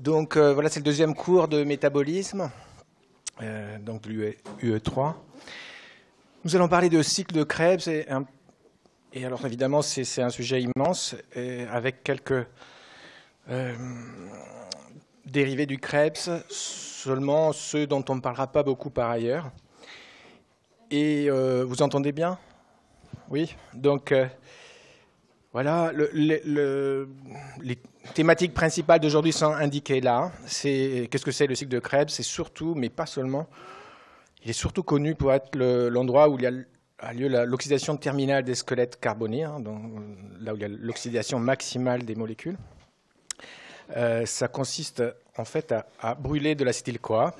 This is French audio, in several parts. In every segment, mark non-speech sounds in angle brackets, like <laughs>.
Donc euh, voilà, c'est le deuxième cours de métabolisme, euh, donc de l'UE3. E Nous allons parler de cycle de Krebs, et, alors évidemment c'est un sujet immense, avec quelques euh, dérivés du Krebs, seulement ceux dont on ne parlera pas beaucoup par ailleurs. Et vous entendez bien Oui Donc voilà, le, le, les Thématique principales d'aujourd'hui sont indiquées là. C'est qu'est-ce que c'est le cycle de Krebs C'est surtout, mais pas seulement, il est surtout connu pour être l'endroit où il y a lieu l'oxydation terminale des squelettes carbonés, hein, là où il y a l'oxydation maximale des molécules. Euh, ça consiste en fait à, brûler de l'acétyl-CoA,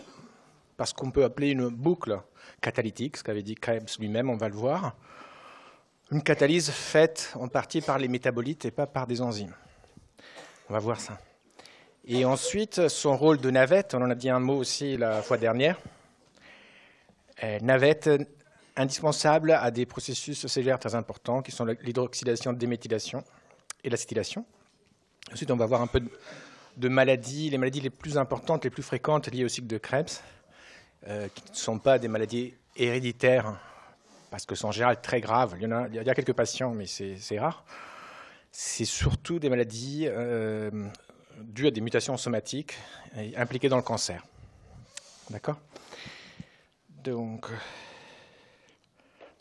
parce qu'on peut appeler une boucle catalytique, ce qu'avait dit Krebs lui-même, on va le voir. Une catalyse faite en partie par les métabolites et pas par des enzymes. On va voir ça. Et ensuite, son rôle de navette, on en a dit un mot aussi la fois dernière. Euh, navette indispensable à des processus cellulaires très importants qui sont l'hydroxydation, déméthylation et l'acétylation. Ensuite, on va voir un peu de, maladies, les maladies les plus importantes, les plus fréquentes liées au cycle de Krebs, euh, qui ne sont pas des maladies héréditaires, hein, parce que sont en général très graves. Il y, en a, il y a quelques patients, mais c'est rare c'est surtout des maladies euh, dues à des mutations somatiques impliquées dans le cancer. D'accord Donc,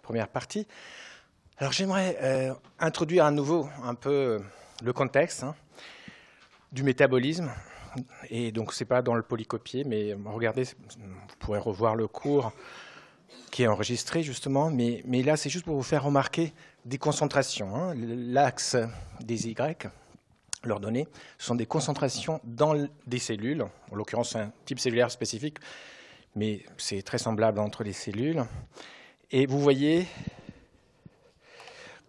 première partie. Alors j'aimerais euh, introduire à nouveau un peu euh, le contexte hein, du métabolisme. Et donc ce n'est pas dans le polycopier, mais regardez, vous pourrez revoir le cours qui est enregistré justement. mais là, c'est juste pour vous faire remarquer des concentrations. Hein. L'axe des Y, leurs données, sont des concentrations dans des cellules, en l'occurrence un type cellulaire spécifique, mais c'est très semblable entre les cellules. Et vous voyez,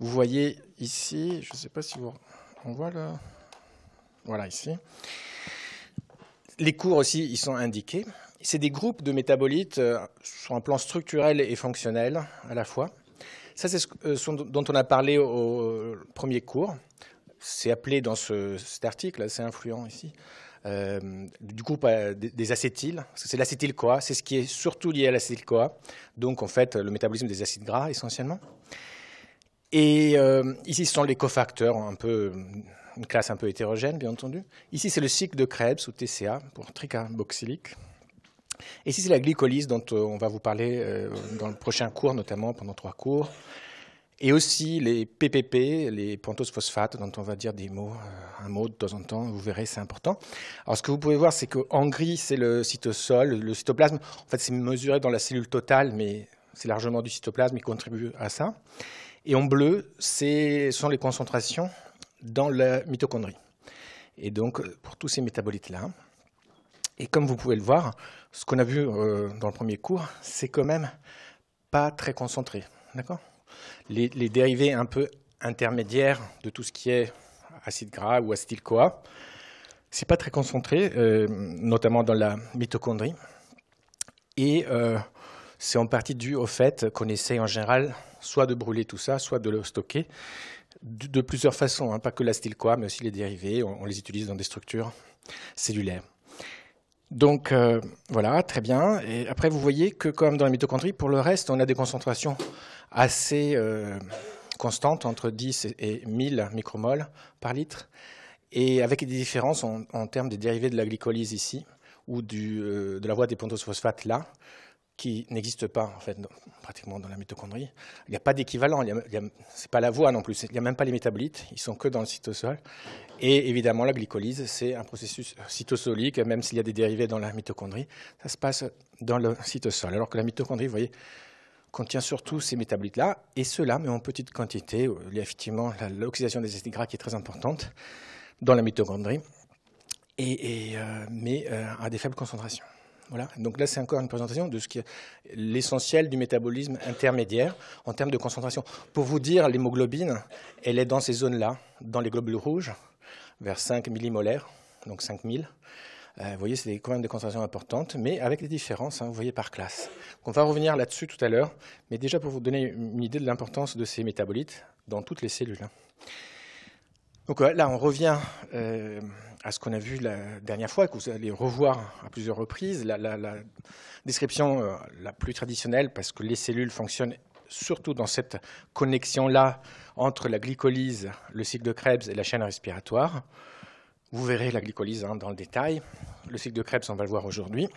vous voyez ici, je ne sais pas si vous, on voit là, voilà ici. Les cours aussi, ils sont indiqués. C'est des groupes de métabolites euh, sur un plan structurel et fonctionnel à la fois. Ça, c'est ce euh, dont on a parlé au premier cours. C'est appelé dans cet article, c'est influent ici, euh, du coup, des acétyles. C'est l'acétyl-CoA, c'est ce qui est surtout lié à l'acétyl-CoA. Donc, en fait, le métabolisme des acides gras essentiellement. Et euh, ici, ce sont les cofacteurs, un peu, une classe un peu hétérogène, bien entendu. Ici, c'est le cycle de Krebs ou TCA pour tricarboxylique. Et c'est la glycolyse dont euh, on va vous parler euh, dans le prochain cours, notamment pendant trois cours, et aussi les PPP, les pentose-phosphates, dont on va dire des mots, euh, un mot de temps en temps, vous verrez, c'est important. Alors ce que vous pouvez voir, c'est qu'en gris, c'est le cytosol, le cytoplasme. En fait, c'est mesuré dans la cellule totale, mais c'est largement du cytoplasme, qui contribue à ça. Et en bleu, ce sont les concentrations dans la mitochondrie. Et donc, pour tous ces métabolites-là. Et comme vous pouvez le voir, ce qu'on a vu euh, dans le premier cours, c'est quand même pas très concentré. D'accord les, dérivés un peu intermédiaires de tout ce qui est acide gras ou acide CoA, c'est pas très concentré, euh, notamment dans la mitochondrie. Et euh, c'est en partie dû au fait qu'on essaye en général soit de brûler tout ça, soit de le stocker de, plusieurs façons, hein, pas que l'acide-CoA, mais aussi les dérivés. on les utilise dans des structures cellulaires. Donc euh, voilà, très bien. Et après, vous voyez que comme dans la mitochondrie, pour le reste, on a des concentrations assez euh, constantes, entre 10 et 1000 micromoles par litre, et avec des différences en, termes des dérivés de la glycolyse ici, ou euh, de la voie des pentose phosphates là qui n'existe pas en fait pratiquement dans la mitochondrie. Il n'y a pas d'équivalent, ce n'est pas la voie non plus, il n'y a même pas les métabolites, ils sont que dans le cytosol. Et évidemment, la glycolyse, c'est un processus cytosolique, même s'il y a des dérivés dans la mitochondrie, ça se passe dans le cytosol. Alors que la mitochondrie, vous voyez, contient surtout ces métabolites-là, et ceux-là, mais en petite quantité. Il y a effectivement l'oxydation des acides gras qui est très importante dans la mitochondrie, et, euh, mais euh, à des faibles concentrations. Voilà. Donc là, c'est encore une présentation de ce qui est l'essentiel du métabolisme intermédiaire en termes de concentration. Pour vous dire, l'hémoglobine, elle est dans ces zones-là, dans les globules rouges, vers 5 millimolaires, donc 5000. Euh, vous voyez, c'est quand même des concentrations importantes, mais avec des différences, hein, vous voyez, par classe. on va revenir là-dessus tout à l'heure, mais déjà pour vous donner une idée de l'importance de ces métabolites dans toutes les cellules. Hein. Donc euh, là, on revient euh, à ce qu'on a vu la dernière fois, que vous allez revoir à plusieurs reprises, la, description euh, la plus traditionnelle, parce que les cellules fonctionnent surtout dans cette connexion-là entre la glycolyse, le cycle de Krebs et la chaîne respiratoire. Vous verrez la glycolyse hein, dans le détail. Le cycle de Krebs, on va le voir aujourd'hui.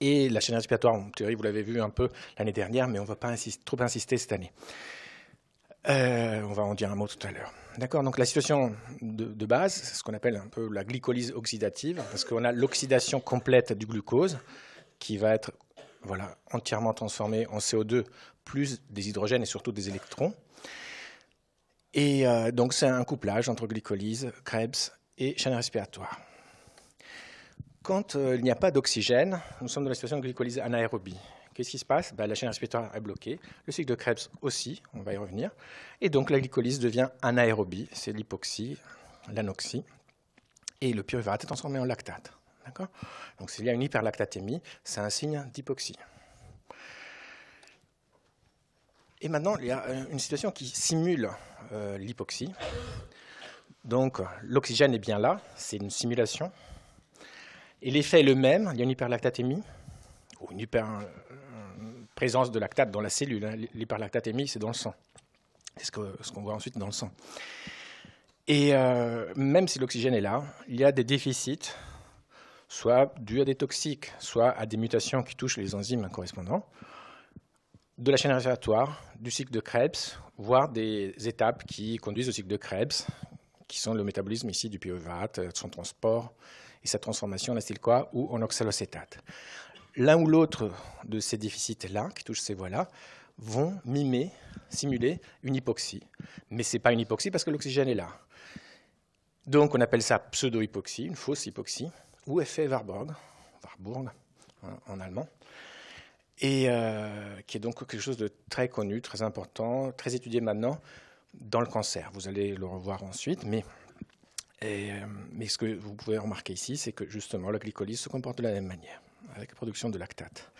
Et la chaîne respiratoire, en théorie, vous l'avez vu un peu l'année dernière, mais on ne va pas trop insister cette année. Euh, on va en dire un mot tout à l'heure. D'accord, donc la situation de, base, c'est ce qu'on appelle un peu la glycolyse oxydative, parce qu'on a l'oxydation complète du glucose qui va être entièrement transformée en CO2 plus des hydrogènes et surtout des électrons. Et euh, donc c'est un couplage entre glycolyse, Krebs et chaîne respiratoire. Quand euh, il n'y a pas d'oxygène, nous sommes dans la situation de glycolyse anaérobie. Qu'est-ce qui se passe bah, La chaîne respiratoire est bloquée, le cycle de Krebs aussi, on va y revenir, et donc la glycolyse devient anaérobie, c'est l'hypoxie, l'anoxie, et le pyruvate est transformé en lactate. D'accord Donc s'il y a une hyperlactatémie, c'est un signe d'hypoxie. Et maintenant, il y a euh, une situation qui simule euh, l'hypoxie. Donc l'oxygène est bien là, c'est une simulation. Et l'effet est le même, il y a une hyperlactatémie, ou une hyper, présence de lactate dans la cellule. Hein. l'hyperlactate L'hyperlactatémie, c'est dans le sang. C'est ce qu'on voit ensuite dans le sang. Et euh, même si l'oxygène est là, il y a des déficits, soit dus à des toxiques, soit à des mutations qui touchent les enzymes correspondants, de la chaîne respiratoire, du cycle de Krebs, voire des étapes qui conduisent au cycle de Krebs, qui sont le métabolisme ici du pyruvate, euh, son transport et sa transformation en quoi, ou en oxalocétate l'un ou l'autre de ces déficits-là, qui touchent ces voies-là, vont mimer, simuler une hypoxie. Mais ce n'est pas une hypoxie parce que l'oxygène est là. Donc on appelle ça pseudo-hypoxie, une fausse hypoxie, ou effet Warburg, Warburg hein, en allemand, et euh, qui est donc quelque chose de très connu, très important, très étudié maintenant dans le cancer. Vous allez le revoir ensuite, mais, euh, mais ce que vous pouvez remarquer ici, c'est que justement la glycolyse se comporte de la même manière avec la production de lactate.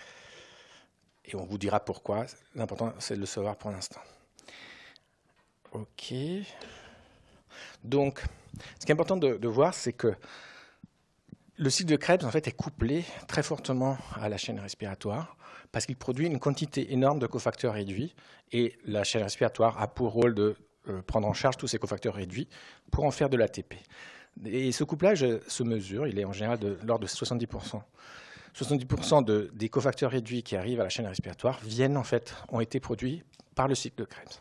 Et on vous dira pourquoi. L'important, c'est de le savoir pour l'instant. OK. Donc, ce qui est important de, voir, c'est que le cycle de Krebs, en fait, est couplé très fortement à la chaîne respiratoire parce qu'il produit une quantité énorme de cofacteurs réduits et la chaîne respiratoire a pour rôle de euh, prendre en charge tous ces cofacteurs réduits pour en faire de l'ATP. Et ce couplage se mesure, il est en général de l'ordre de 70%. 70% des cofacteurs réduits qui arrivent à la chaîne respiratoire viennent en fait, ont été produits par le cycle de Krebs.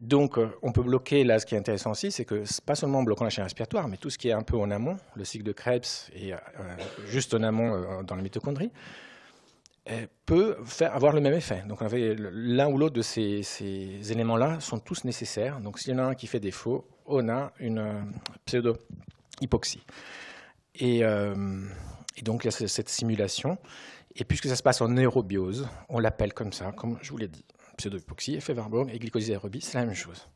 Donc, euh, on peut bloquer, là, ce qui est intéressant aussi, c'est que pas seulement en bloquant la chaîne respiratoire, mais tout ce qui est un peu en amont, le cycle de Krebs et euh, euh, juste en amont dans la mitochondrie, peut avoir le même effet. Donc, l'un ou l'autre de ces, éléments-là sont tous nécessaires. Donc, s'il y en a un qui fait défaut, on a une pseudo-hypoxie. Et et donc, il y a cette simulation. Et puisque ça se passe en neurobiose, on l'appelle comme ça, comme je vous l'ai dit. pseudo-hypoxie, effet Warburg et glycolyse aérobie, c'est la même chose,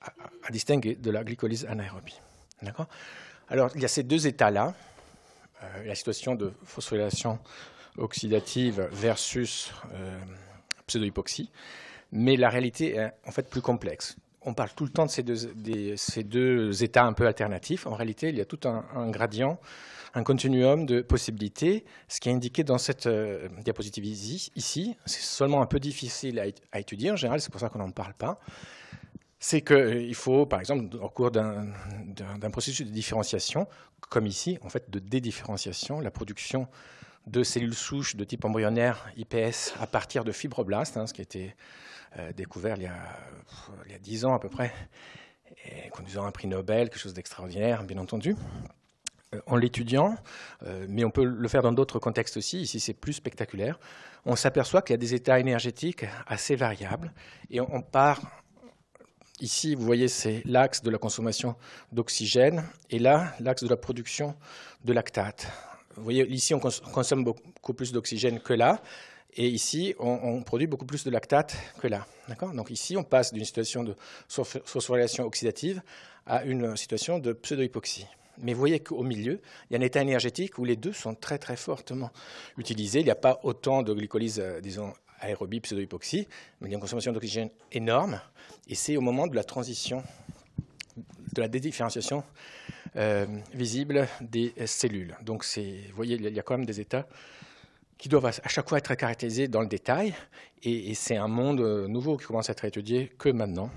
à, distinguer de la glycolyse anaérobie. D'accord Alors, il y a ces deux états-là, euh, la situation de phosphorylation oxydative versus euh, pseudo-hypoxie mais la réalité est en fait plus complexe on parle tout le temps de ces deux, états un peu alternatifs. En réalité, il y a tout un gradient un continuum de possibilités. Ce qui est indiqué dans cette euh, diapositive ici, c'est seulement un peu difficile à, étudier en général, c'est pour ça qu'on n'en parle pas. C'est qu'il euh, faut, par exemple, au cours d'un processus de différenciation, comme ici, en fait, de dédifférenciation, la production de cellules souches de type embryonnaire IPS à partir de fibroblastes, hein, ce qui a été euh, découvert il y a, dix 10 ans à peu près, et conduisant à un prix Nobel, quelque chose d'extraordinaire, bien entendu en l'étudiant, mais on peut le faire dans d'autres contextes aussi, ici c'est plus spectaculaire, on s'aperçoit qu'il y a des états énergétiques assez variables et on part Ici, vous voyez, c'est l'axe de la consommation d'oxygène et là, l'axe de la production de lactate. Vous voyez, ici, on consomme beaucoup plus d'oxygène que là et ici, on, produit beaucoup plus de lactate que là. Donc ici, on passe d'une situation de phosphorylation oxydative à une situation de pseudo-hypoxie. Mais vous voyez qu'au milieu, il y a un état énergétique où les deux sont très très fortement utilisés. Il n'y a pas autant de glycolyse, euh, disons, aérobie, hypoxie, mais il y a une consommation d'oxygène énorme. Et c'est au moment de la transition, de la dédifférenciation euh, visible des euh, cellules. Donc vous voyez, il y a quand même des états qui doivent à chaque fois être caractérisés dans le détail. Et, c'est un monde nouveau qui commence à être étudié que maintenant,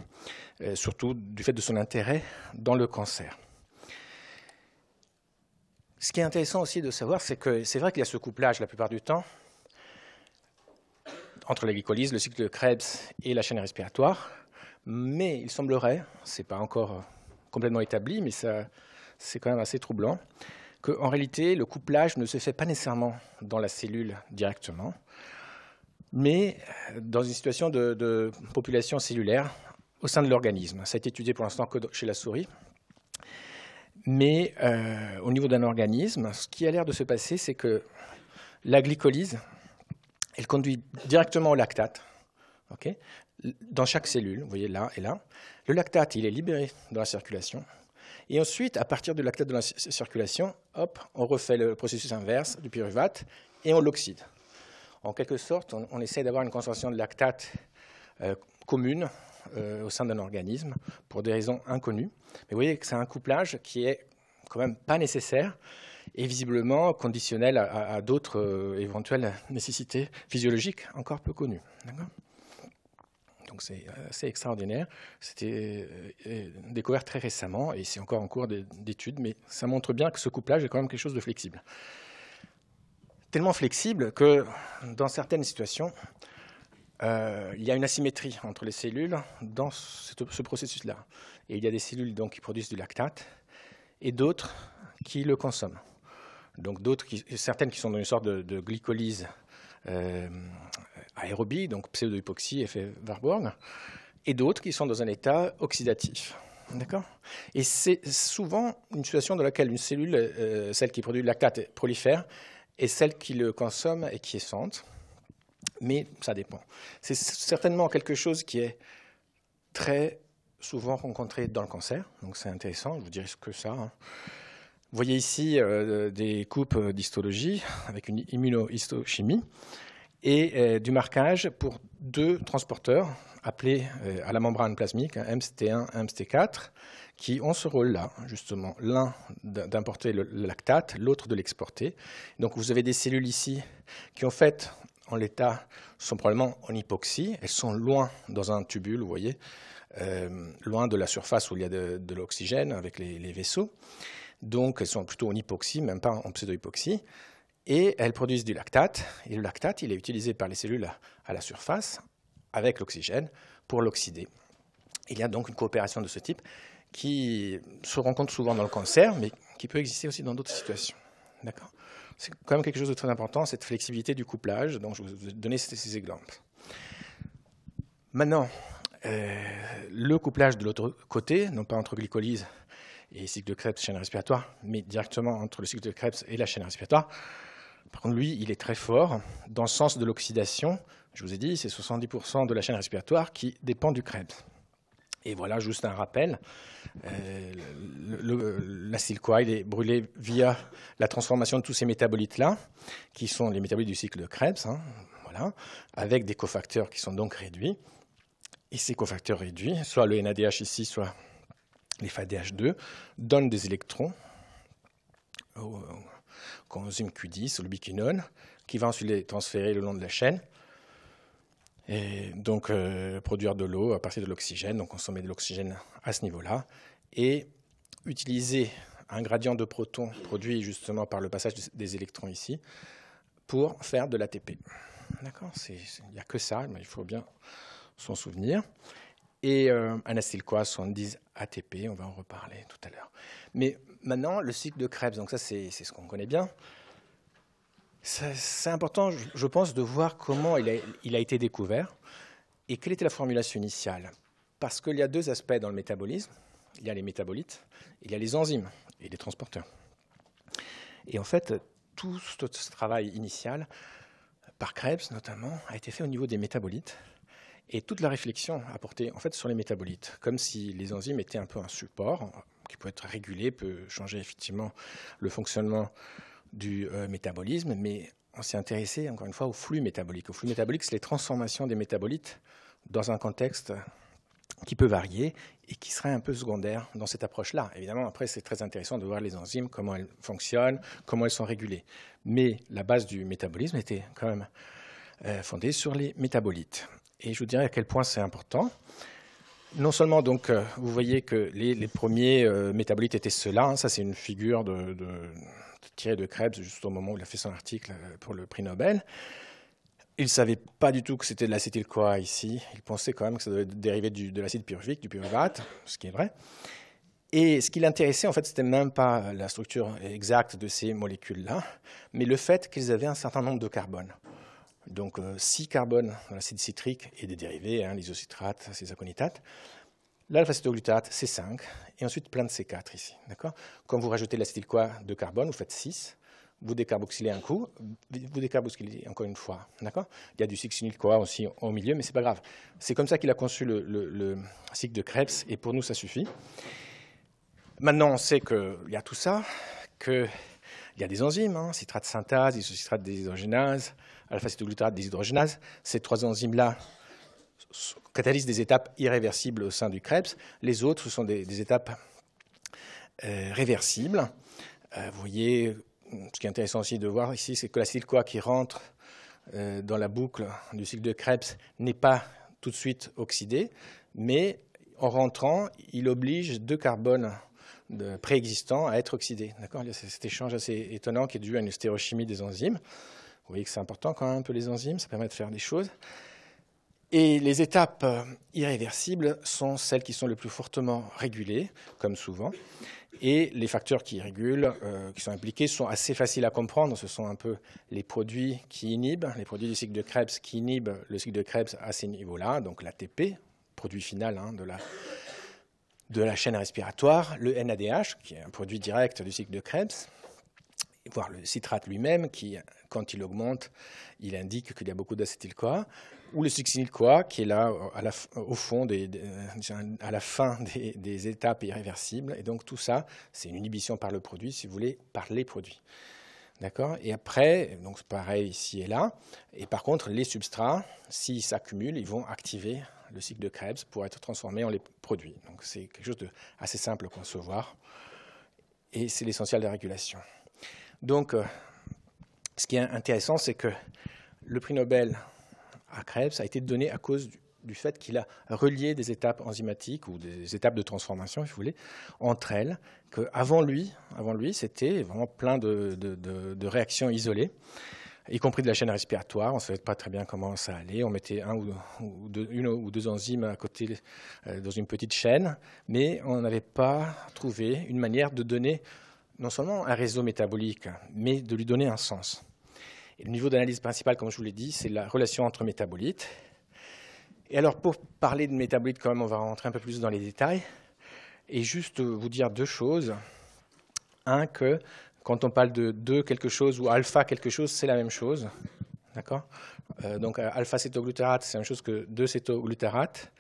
surtout du fait de son intérêt dans le cancer ce qui est intéressant aussi de savoir, c'est que c'est vrai qu'il y a ce couplage la plupart du temps entre la glycolyse, le cycle de Krebs et la chaîne respiratoire, mais il semblerait, ce n'est pas encore euh, complètement établi, mais c'est quand même assez troublant, qu'en réalité, le couplage ne se fait pas nécessairement dans la cellule directement, mais euh, dans une situation de, de population cellulaire au sein de l'organisme. Ça a été étudié pour l'instant que chez la souris, mais euh, au niveau d'un organisme, ce qui a l'air de se passer, c'est que la glycolyse, elle conduit directement au lactate. dans chaque cellule, vous voyez là et là, le lactate, il est libéré dans la circulation. Et ensuite, à partir du lactate de la circulation, hop, on refait le processus inverse du pyruvate et on l'oxyde. En quelque sorte, on, essaie d'avoir une concentration de lactate euh, commune euh, au sein d'un organisme pour des raisons inconnues. Mais vous voyez que c'est un couplage qui est quand même pas nécessaire et visiblement conditionnel à, d'autres euh, éventuelles nécessités physiologiques encore peu connues. Donc c'est assez extraordinaire. C'était euh, découvert très récemment et c'est encore en cours d'études, mais ça montre bien que ce couplage est quand même quelque chose de flexible. Tellement flexible que dans certaines situations, euh, il y a une asymétrie entre les cellules dans ce, processus-là. Et il y a des cellules donc, qui produisent du lactate et d'autres qui le consomment. Donc d'autres, certaines qui sont dans une sorte de, glycolyse euh, aérobie, donc pseudo-hypoxie, effet Warburg, et d'autres qui sont dans un état oxydatif. D'accord Et c'est souvent une situation dans laquelle une cellule, euh, celle qui produit du lactate, prolifère, et celle qui le consomme et qui est sente mais ça dépend. C'est certainement quelque chose qui est très souvent rencontré dans le cancer, donc c'est intéressant, je vous dirai que ça. Hein. Vous voyez ici euh, des coupes d'histologie avec une immunohistochimie et euh, du marquage pour deux transporteurs appelés euh, à la membrane plasmique, MCT1 1 mct 4 qui ont ce rôle-là, justement, l'un d'importer le lactate, l'autre de l'exporter. Donc vous avez des cellules ici qui, ont fait, en l'état, sont probablement en hypoxie. Elles sont loin dans un tubule, vous voyez, euh, loin de la surface où il y a de, l'oxygène avec les, vaisseaux. Donc elles sont plutôt en hypoxie, même pas en pseudo-hypoxie. Et elles produisent du lactate. Et le lactate, il est utilisé par les cellules à la surface avec l'oxygène pour l'oxyder. Il y a donc une coopération de ce type qui se rencontre souvent dans le cancer, mais qui peut exister aussi dans d'autres situations. D'accord c'est quand même quelque chose de très important, cette flexibilité du couplage. Donc, je vous ai ces, exemples. Maintenant, euh, le couplage de l'autre côté, non pas entre glycolyse et cycle de Krebs, chaîne respiratoire, mais directement entre le cycle de Krebs et la chaîne respiratoire. Par contre, lui, il est très fort dans le sens de l'oxydation. Je vous ai dit, c'est 70% de la chaîne respiratoire qui dépend du Krebs. Et voilà juste un rappel. Euh, le, la est brûlé via la transformation de tous ces métabolites-là, qui sont les métabolites du cycle de Krebs, hein, avec des cofacteurs qui sont donc réduits. Et ces cofacteurs réduits, soit le NADH ici, soit les FADH2, donnent des électrons au, consume q10, le biquinone, qui va ensuite les transférer le long de la chaîne et donc, euh, produire de l'eau à partir de l'oxygène, donc consommer de l'oxygène à ce niveau-là, et utiliser un gradient de protons produit justement par le passage des électrons ici pour faire de l'ATP. D'accord Il n'y a que ça, mais il faut bien s'en souvenir. Et euh, on 70 ATP, on va en reparler tout à l'heure. Mais maintenant, le cycle de Krebs, donc ça c'est ce qu'on connaît bien. C'est important, je pense, de voir comment il a, été découvert et quelle était la formulation initiale. Parce qu'il y a deux aspects dans le métabolisme. Il y a les métabolites, il y a les enzymes et les transporteurs. Et en fait, tout ce, travail initial, par Krebs notamment, a été fait au niveau des métabolites. Et toute la réflexion apportée en fait sur les métabolites, comme si les enzymes étaient un peu un support qui peut être régulé, peut changer effectivement le fonctionnement du euh, métabolisme, mais on s'est intéressé encore une fois au flux métabolique. Au flux métabolique, c'est les transformations des métabolites dans un contexte qui peut varier et qui serait un peu secondaire dans cette approche-là. Évidemment, après, c'est très intéressant de voir les enzymes, comment elles fonctionnent, comment elles sont régulées. Mais la base du métabolisme était quand même euh, fondée sur les métabolites. Et je vous dirais à quel point c'est important. Non seulement, donc, euh, vous voyez que les, premiers métabolites étaient ceux-là, hein, ça c'est une figure de tiré de Krebs juste au moment où il a fait son article euh, pour le prix Nobel. Il ne savait pas du tout que c'était de l'acétyl-CoA ici. Il pensait quand même que ça devait dériver de l'acide pyruvique, du pyruvate, ce qui est vrai. Et ce qui l'intéressait, en fait, n'était même pas la structure exacte de ces molécules-là, mais le fait qu'ils avaient un certain nombre de carbones. Donc, 6 euh, carbones dans l'acide citrique et des dérivés, hein, l'isocitrate, ces aconitates, lalpha cétoglutarate c'est 5, et ensuite plein de C4 ici. Quand vous rajoutez l'acétyl-CoA de carbone, vous faites 6, vous décarboxylez un coup, vous décarboxylez encore une fois. Il y a du Cyc-Cynil-CoA aussi au milieu, mais ce n'est pas grave. C'est comme ça qu'il a conçu le, cycle de Krebs, et pour nous, ça suffit. Maintenant, on sait qu'il y a tout ça, qu'il y a des enzymes, hein, citrate synthase, isocitrate déshydrogénase, alpha-cytoglutarate déshydrogénase. Ces trois enzymes-là, Catalyse des étapes irréversibles au sein du Krebs. Les autres, ce sont des, étapes euh, réversibles. Euh, vous voyez, ce qui est intéressant aussi de voir ici, c'est que l'acide-CoA qui rentre euh, dans la boucle du cycle de Krebs n'est pas tout de suite oxydé, mais en rentrant, il oblige deux carbones préexistants à être oxydés. Il y a cet échange assez étonnant qui est dû à une stérochimie des enzymes. Vous voyez que c'est important quand même un peu les enzymes, ça permet de faire des choses. Et les étapes euh, irréversibles sont celles qui sont le plus fortement régulées, comme souvent. Et les facteurs qui régulent, euh, qui sont impliqués, sont assez faciles à comprendre. Ce sont un peu les produits qui inhibent, les produits du cycle de Krebs qui inhibent le cycle de Krebs à ces niveaux-là, donc l'ATP, produit final hein, de, la, de la chaîne respiratoire, le NADH, qui est un produit direct du cycle de Krebs, voire le citrate lui-même, qui, quand il augmente, il indique qu'il y a beaucoup d'acétyl-CoA, ou le quoi qui est là euh, euh, au fond, euh, à la fin <laughs> des, étapes irréversibles. Et donc tout ça, c'est une inhibition par le produit, si vous voulez, par les produits. D'accord Et après, donc pareil ici et là. Et par contre, les substrats, s'ils s'accumulent, ils vont activer le cycle de Krebs pour être transformés en les produits. Donc c'est quelque chose de assez simple à concevoir. Et c'est l'essentiel de la régulation. Donc, ce qui est intéressant, c'est que le prix Nobel à Krebs a été donné à cause du, fait qu'il a relié des étapes enzymatiques ou des étapes de transformation, si vous voulez, entre elles, qu'avant lui, avant lui c'était vraiment plein de, réactions isolées, y compris de la chaîne respiratoire. On ne savait pas très bien comment ça allait. On mettait un ou une ou deux enzymes à côté euh, dans une petite chaîne, mais on n'avait pas trouvé une manière de donner non seulement un réseau métabolique, mais de lui donner un sens le niveau d'analyse principal, comme je vous l'ai dit, c'est la relation entre métabolites. Et alors, pour parler de métabolites, quand même, on va rentrer un peu plus dans les détails. Et juste euh, vous dire deux choses. Un, que quand on parle de 2 quelque chose ou alpha quelque chose, c'est la même chose. D'accord euh, Donc, euh, alpha-cétoglutarate, c'est la même chose que 2-cétoglutarate.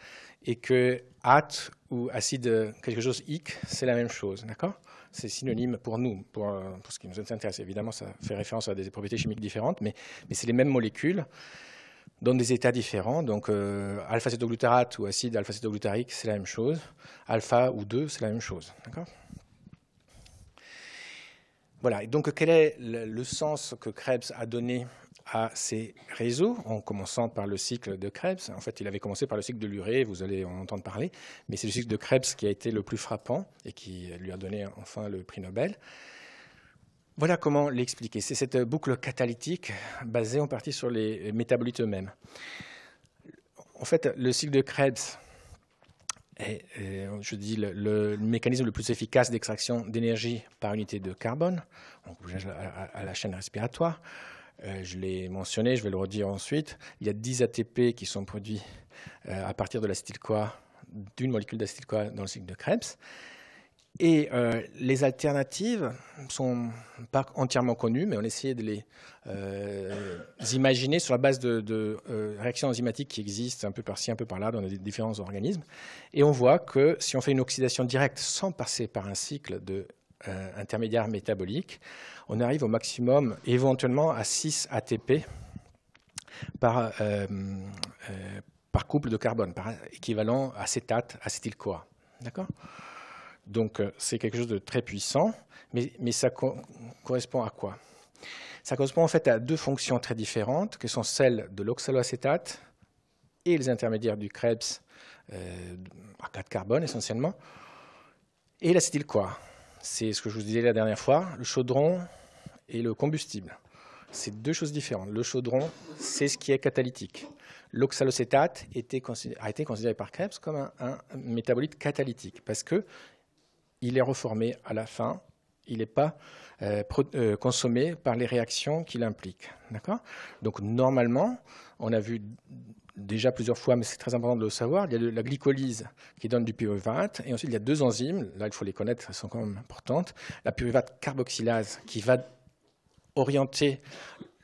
Et que AT ou acide quelque chose IC, c'est la même chose. D'accord c'est synonyme pour nous, pour, ce qui nous intéresse. Évidemment, ça fait référence à des propriétés chimiques différentes, mais, c'est les mêmes molécules dans des états différents. Donc, euh, alpha-cétoglutarate ou acide alpha-cétoglutarique, c'est la même chose. Alpha ou 2, c'est la même chose. voilà, donc quel est le sens que Krebs a donné à ces réseaux, en commençant par le cycle de Krebs. En fait, il avait commencé par le cycle de l'urée, vous allez en entendre parler, mais c'est le cycle de Krebs qui a été le plus frappant et qui lui a donné enfin le prix Nobel. Voilà comment l'expliquer. C'est cette boucle catalytique basée en partie sur les métabolites eux-mêmes. En fait, le cycle de Krebs est, euh, je dis, le, mécanisme le plus efficace d'extraction d'énergie par unité de carbone. à la chaîne respiratoire. Euh, je l'ai mentionné, je vais le redire ensuite, il y a 10 ATP qui sont produits euh, à partir de l'acétyl-CoA, d'une molécule d'acétyl-CoA dans le cycle de Krebs. Et euh, les alternatives ne sont pas entièrement connues, mais on essayé de les imaginer sur la base de, réactions enzymatiques qui existent un peu par-ci, un peu par-là dans les différents organismes. Et on voit que si on fait une oxydation directe sans passer par un cycle de euh, intermédiaire métabolique, on arrive au maximum éventuellement à 6 ATP euh, euh, par, couple de carbone, par équivalent acétate, acétyl-CoA. D'accord Donc c'est quelque chose de très puissant, mais, ça correspond à quoi Ça correspond en fait à deux fonctions très différentes, que sont celles de l'oxaloacétate et les intermédiaires du Krebs à 4 carbone essentiellement, et l'acétyl-CoA c'est ce que je vous disais la dernière fois, le chaudron et le combustible. C'est deux choses différentes. Le chaudron, c'est ce qui est catalytique. L'oxalocétate a été considéré par Krebs comme un, métabolite catalytique parce que il est reformé à la fin, il n'est pas euh, euh, consommé par les réactions qu'il implique. Donc normalement, on a vu déjà plusieurs fois, mais c'est très important de le savoir. Il y a la glycolyse qui donne du pyruvate, et ensuite il y a deux enzymes, là il faut les connaître, elles sont quand même importantes. La pyruvate carboxylase qui va orienter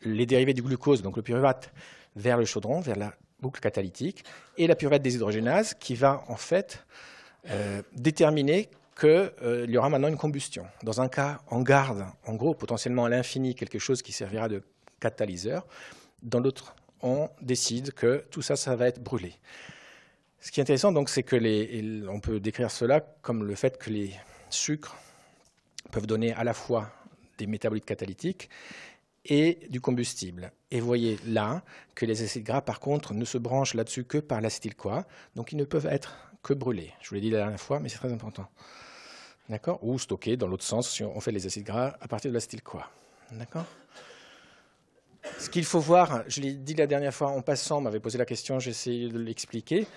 les dérivés du glucose, donc le pyruvate, vers le chaudron, vers la boucle catalytique, et la pyruvate déshydrogénase qui va en fait euh, déterminer qu'il euh, y aura maintenant une combustion. Dans un cas, on garde en gros potentiellement à l'infini quelque chose qui servira de catalyseur. Dans l'autre on décide que tout ça, ça va être brûlé. Ce qui est intéressant, donc, c'est que les, on peut décrire cela comme le fait que les sucres peuvent donner à la fois des métabolites catalytiques et du combustible. Et voyez là que les acides gras, par contre, ne se branchent là-dessus que par l'acétyl-CoA, donc ils ne peuvent être que brûlés. Je vous l'ai dit la dernière fois, mais c'est très important. D'accord Ou stockés dans l'autre sens, si on fait les acides gras à partir de l'acétyl-CoA. D'accord ce qu'il faut voir, je l'ai dit la dernière fois en passant, on m'avait posé la question, j'ai essayé de l'expliquer,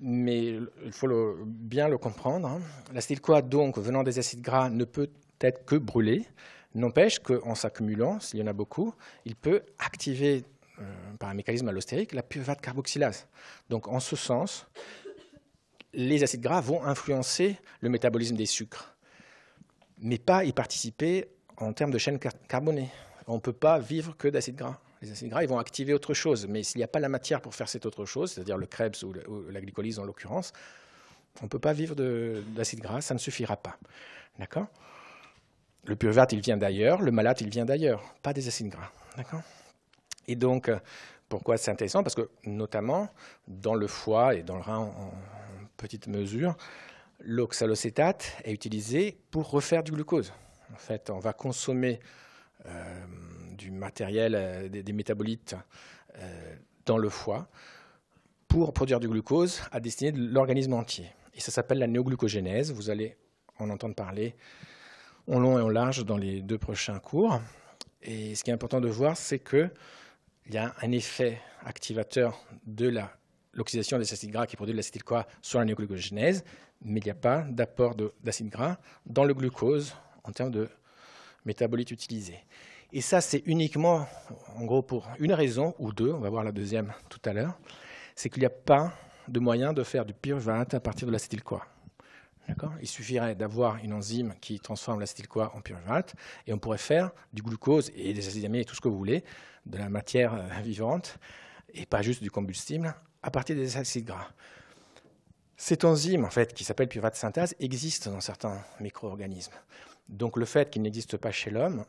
mais il faut bien le comprendre. L'acide hein. La donc, venant des acides gras, ne peut être que brûlé. N'empêche qu'en s'accumulant, s'il y en a beaucoup, il peut activer euh, par un mécanisme allostérique la pyruvate carboxylase. Donc en ce sens, les acides gras vont influencer le métabolisme des sucres, mais pas y participer en termes de chaîne carbonées on ne peut pas vivre que d'acides gras. Les acides gras, ils vont activer autre chose, mais s'il n'y a pas la matière pour faire cette autre chose, c'est-à-dire le Krebs ou, la glycolyse en l'occurrence, on ne peut pas vivre d'acide gras, ça ne suffira pas. D'accord Le pyruvate, il vient d'ailleurs, le malade il vient d'ailleurs, pas des acides gras. Et donc, euh, pourquoi c'est intéressant Parce que, notamment, dans le foie et dans le rein en petite mesure, l'oxalocétate est utilisé pour refaire du glucose. En fait, on va consommer euh, du matériel, euh, des, métabolites euh, dans le foie pour produire du glucose à destinée de l'organisme entier. Et ça s'appelle la néoglucogénèse. Vous allez en entendre parler en long et en large dans les deux prochains cours. Et ce qui est important de voir, c'est qu'il y a un effet activateur de l'oxydation des acides gras qui produit de l'acétyl-CoA sur la néoglucogénèse, mais il n'y a pas d'apport d'acides gras dans le glucose en termes de métabolites utilisés. Et ça, c'est uniquement, en gros, pour une raison ou deux, on va voir la deuxième tout à l'heure, c'est qu'il n'y a pas de moyen de faire du pyruvate à partir de l'acétyl-CoA. Il suffirait d'avoir une enzyme qui transforme l'acétyl-CoA en pyruvate, et on pourrait faire du glucose et des acides et tout ce que vous voulez, de la matière euh, vivante, et pas juste du combustible, à partir des acides gras. Cette enzyme, en fait, qui s'appelle pyruvate synthase, existe dans certains micro-organismes. Donc le fait qu'il n'existe pas chez l'homme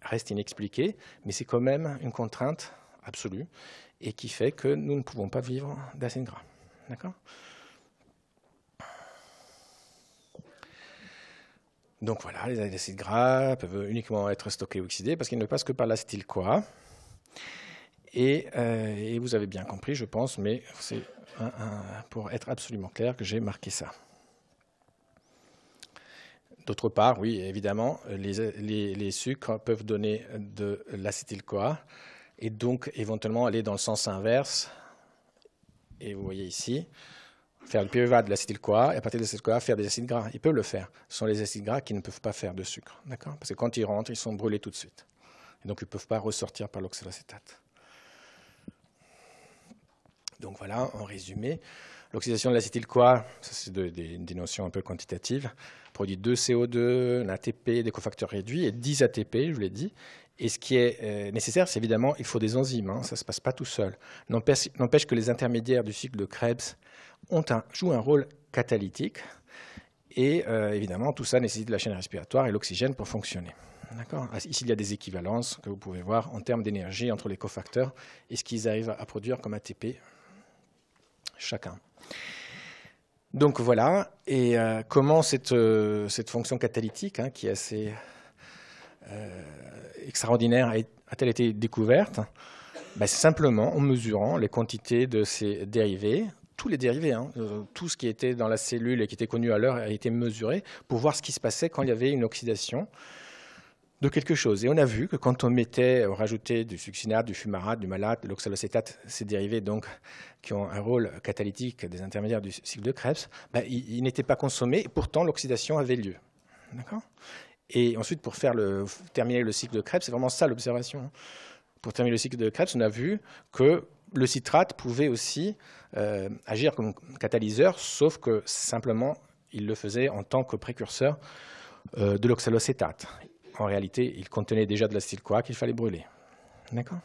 reste inexpliqué, mais c'est quand même une contrainte absolue et qui fait que nous ne pouvons pas vivre d'acide gras. D'accord Donc voilà, les acides gras peuvent uniquement être stockés ou oxydés parce qu'ils ne passent que par l'acétyl-CoA. Et, euh, et, vous avez bien compris, je pense, mais c'est pour être absolument clair que j'ai marqué ça. D'autre part, oui, évidemment, les, sucres peuvent donner de l'acétyl-CoA et donc éventuellement aller dans le sens inverse. Et vous voyez ici, faire le PEVA de lacétyl et à partir de l'acétyl-CoA faire des acides gras. Ils peuvent le faire. Ce sont les acides gras qui ne peuvent pas faire de sucre, d'accord Parce que quand ils rentrent, ils sont brûlés tout de suite. Et donc ils ne peuvent pas ressortir par l'oxalacétate. Donc voilà, en résumé, L'oxydation de l'acétyl-CoA, c'est des notions un peu quantitatives, produit 2 CO2, un ATP, des cofacteurs réduits et 10 ATP, je vous l'ai dit. Et ce qui est euh, nécessaire, c'est évidemment, il faut des enzymes, hein, ça ne se passe pas tout seul. N'empêche que les intermédiaires du cycle de Krebs jouent un rôle catalytique. Et euh, évidemment, tout ça nécessite la chaîne respiratoire et l'oxygène pour fonctionner. Ah, ici, il y a des équivalences que vous pouvez voir en termes d'énergie entre les cofacteurs et ce qu'ils arrivent à produire comme ATP chacun. Donc voilà, et euh, comment euh, cette, fonction catalytique, hein, qui est assez euh, extraordinaire, a-t-elle été découverte ben, Simplement en mesurant les quantités de ces dérivés, tous les dérivés, hein, tout ce qui était dans la cellule et qui était connu à l'heure a été mesuré pour voir ce qui se passait quand il y avait une oxydation de quelque chose. Et on a vu que quand on mettait, on rajoutait du succinate, du fumarate, du malate, l'oxalocétate, ces dérivés donc qui ont un rôle catalytique des intermédiaires du cycle de Krebs, ben, ils, n'étaient pas consommés. Et pourtant, l'oxydation avait lieu. Et ensuite, pour faire terminer le cycle de Krebs, c'est vraiment ça l'observation. Hein. Pour terminer le cycle de Krebs, on a vu que le citrate pouvait aussi euh, agir comme catalyseur, sauf que simplement, il le faisait en tant que précurseur euh, de l'oxalocétate en réalité, il contenait déjà de la quoi qu'il fallait brûler. D'accord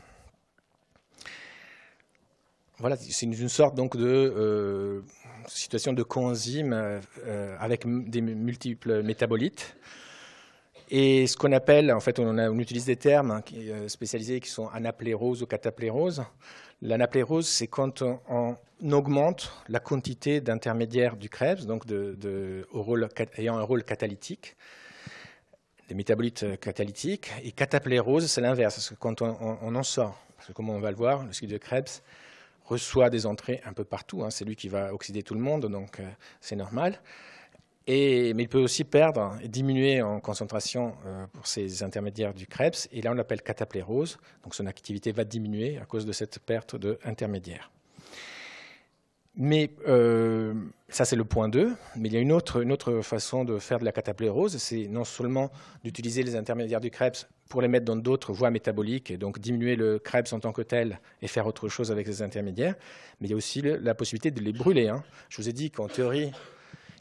Voilà, c'est une sorte donc de euh, situation de coenzyme euh, avec des multiples métabolites. Et ce qu'on appelle, en fait, on, utilise des termes hein, euh, spécialisés qui sont anaplérose ou cataplérose. L'anaplérose, c'est quand on, augmente la quantité d'intermédiaires du Krebs, donc au rôle, ayant un rôle catalytique les métabolites euh, catalytiques. Et cataplérose, c'est l'inverse, parce que quand on, en sort, parce que comme on va le voir, le cycle de Krebs reçoit des entrées un peu partout. Hein. c'est lui qui va oxyder tout le monde, donc euh, c'est normal. mais il peut aussi perdre et diminuer en concentration euh, pour ces intermédiaires du Krebs. Et là, on l'appelle cataplérose. Donc son activité va diminuer à cause de cette perte d'intermédiaires. Mais euh, ça, c'est le point 2. Mais il y a une autre, façon de faire de la cataplérose. C'est non seulement d'utiliser les intermédiaires du Krebs pour les mettre dans d'autres voies métaboliques et donc diminuer le Krebs en tant que tel et faire autre chose avec ces intermédiaires, mais il y a aussi la possibilité de les brûler. Hein. Je vous ai dit qu'en théorie,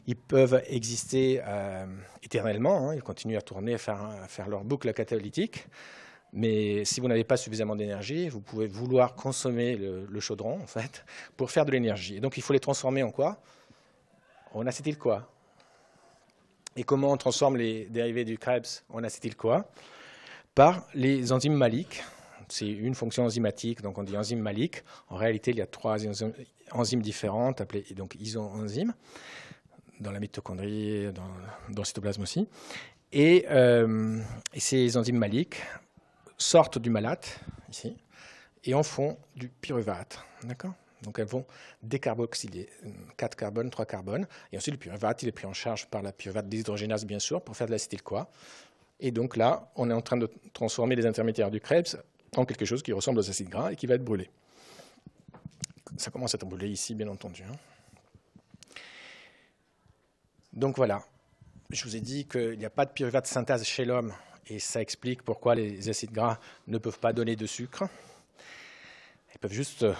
ils peuvent exister euh, éternellement. Hein. Ils continuent à tourner, à faire leur boucle catalytique. Mais si vous n'avez pas suffisamment d'énergie, vous pouvez vouloir consommer le, chaudron, en fait, pour faire de l'énergie. Et donc, il faut les transformer en quoi En acétyl quoi Et comment on transforme les dérivés du Krebs en acétyl quoi Par les enzymes maliques. C'est une fonction enzymatique, donc on dit enzyme malique. En réalité, il y a trois enzymes différentes, appelées donc isoenzymes, dans la mitochondrie, dans, le cytoplasme aussi. et euh, ces enzymes maliques sortent du malate, ici, et en font du pyruvate. D'accord donc elles vont décarboxyler 4 euh, carbones, 3 carbones. Et ensuite, le pyruvate, il est pris en charge par la pyruvate déshydrogénase, bien sûr, pour faire de lacétyl quoi. Et donc là, on est en train de transformer les intermédiaires du Krebs en quelque chose qui ressemble aux acides gras et qui va être brûlé. Ça commence à être brûlé ici, bien entendu. Hein. Donc voilà, je vous ai dit qu'il n'y a pas de pyruvate synthase chez l'homme et ça explique pourquoi les acides gras ne peuvent pas donner de sucre. Ils peuvent juste euh,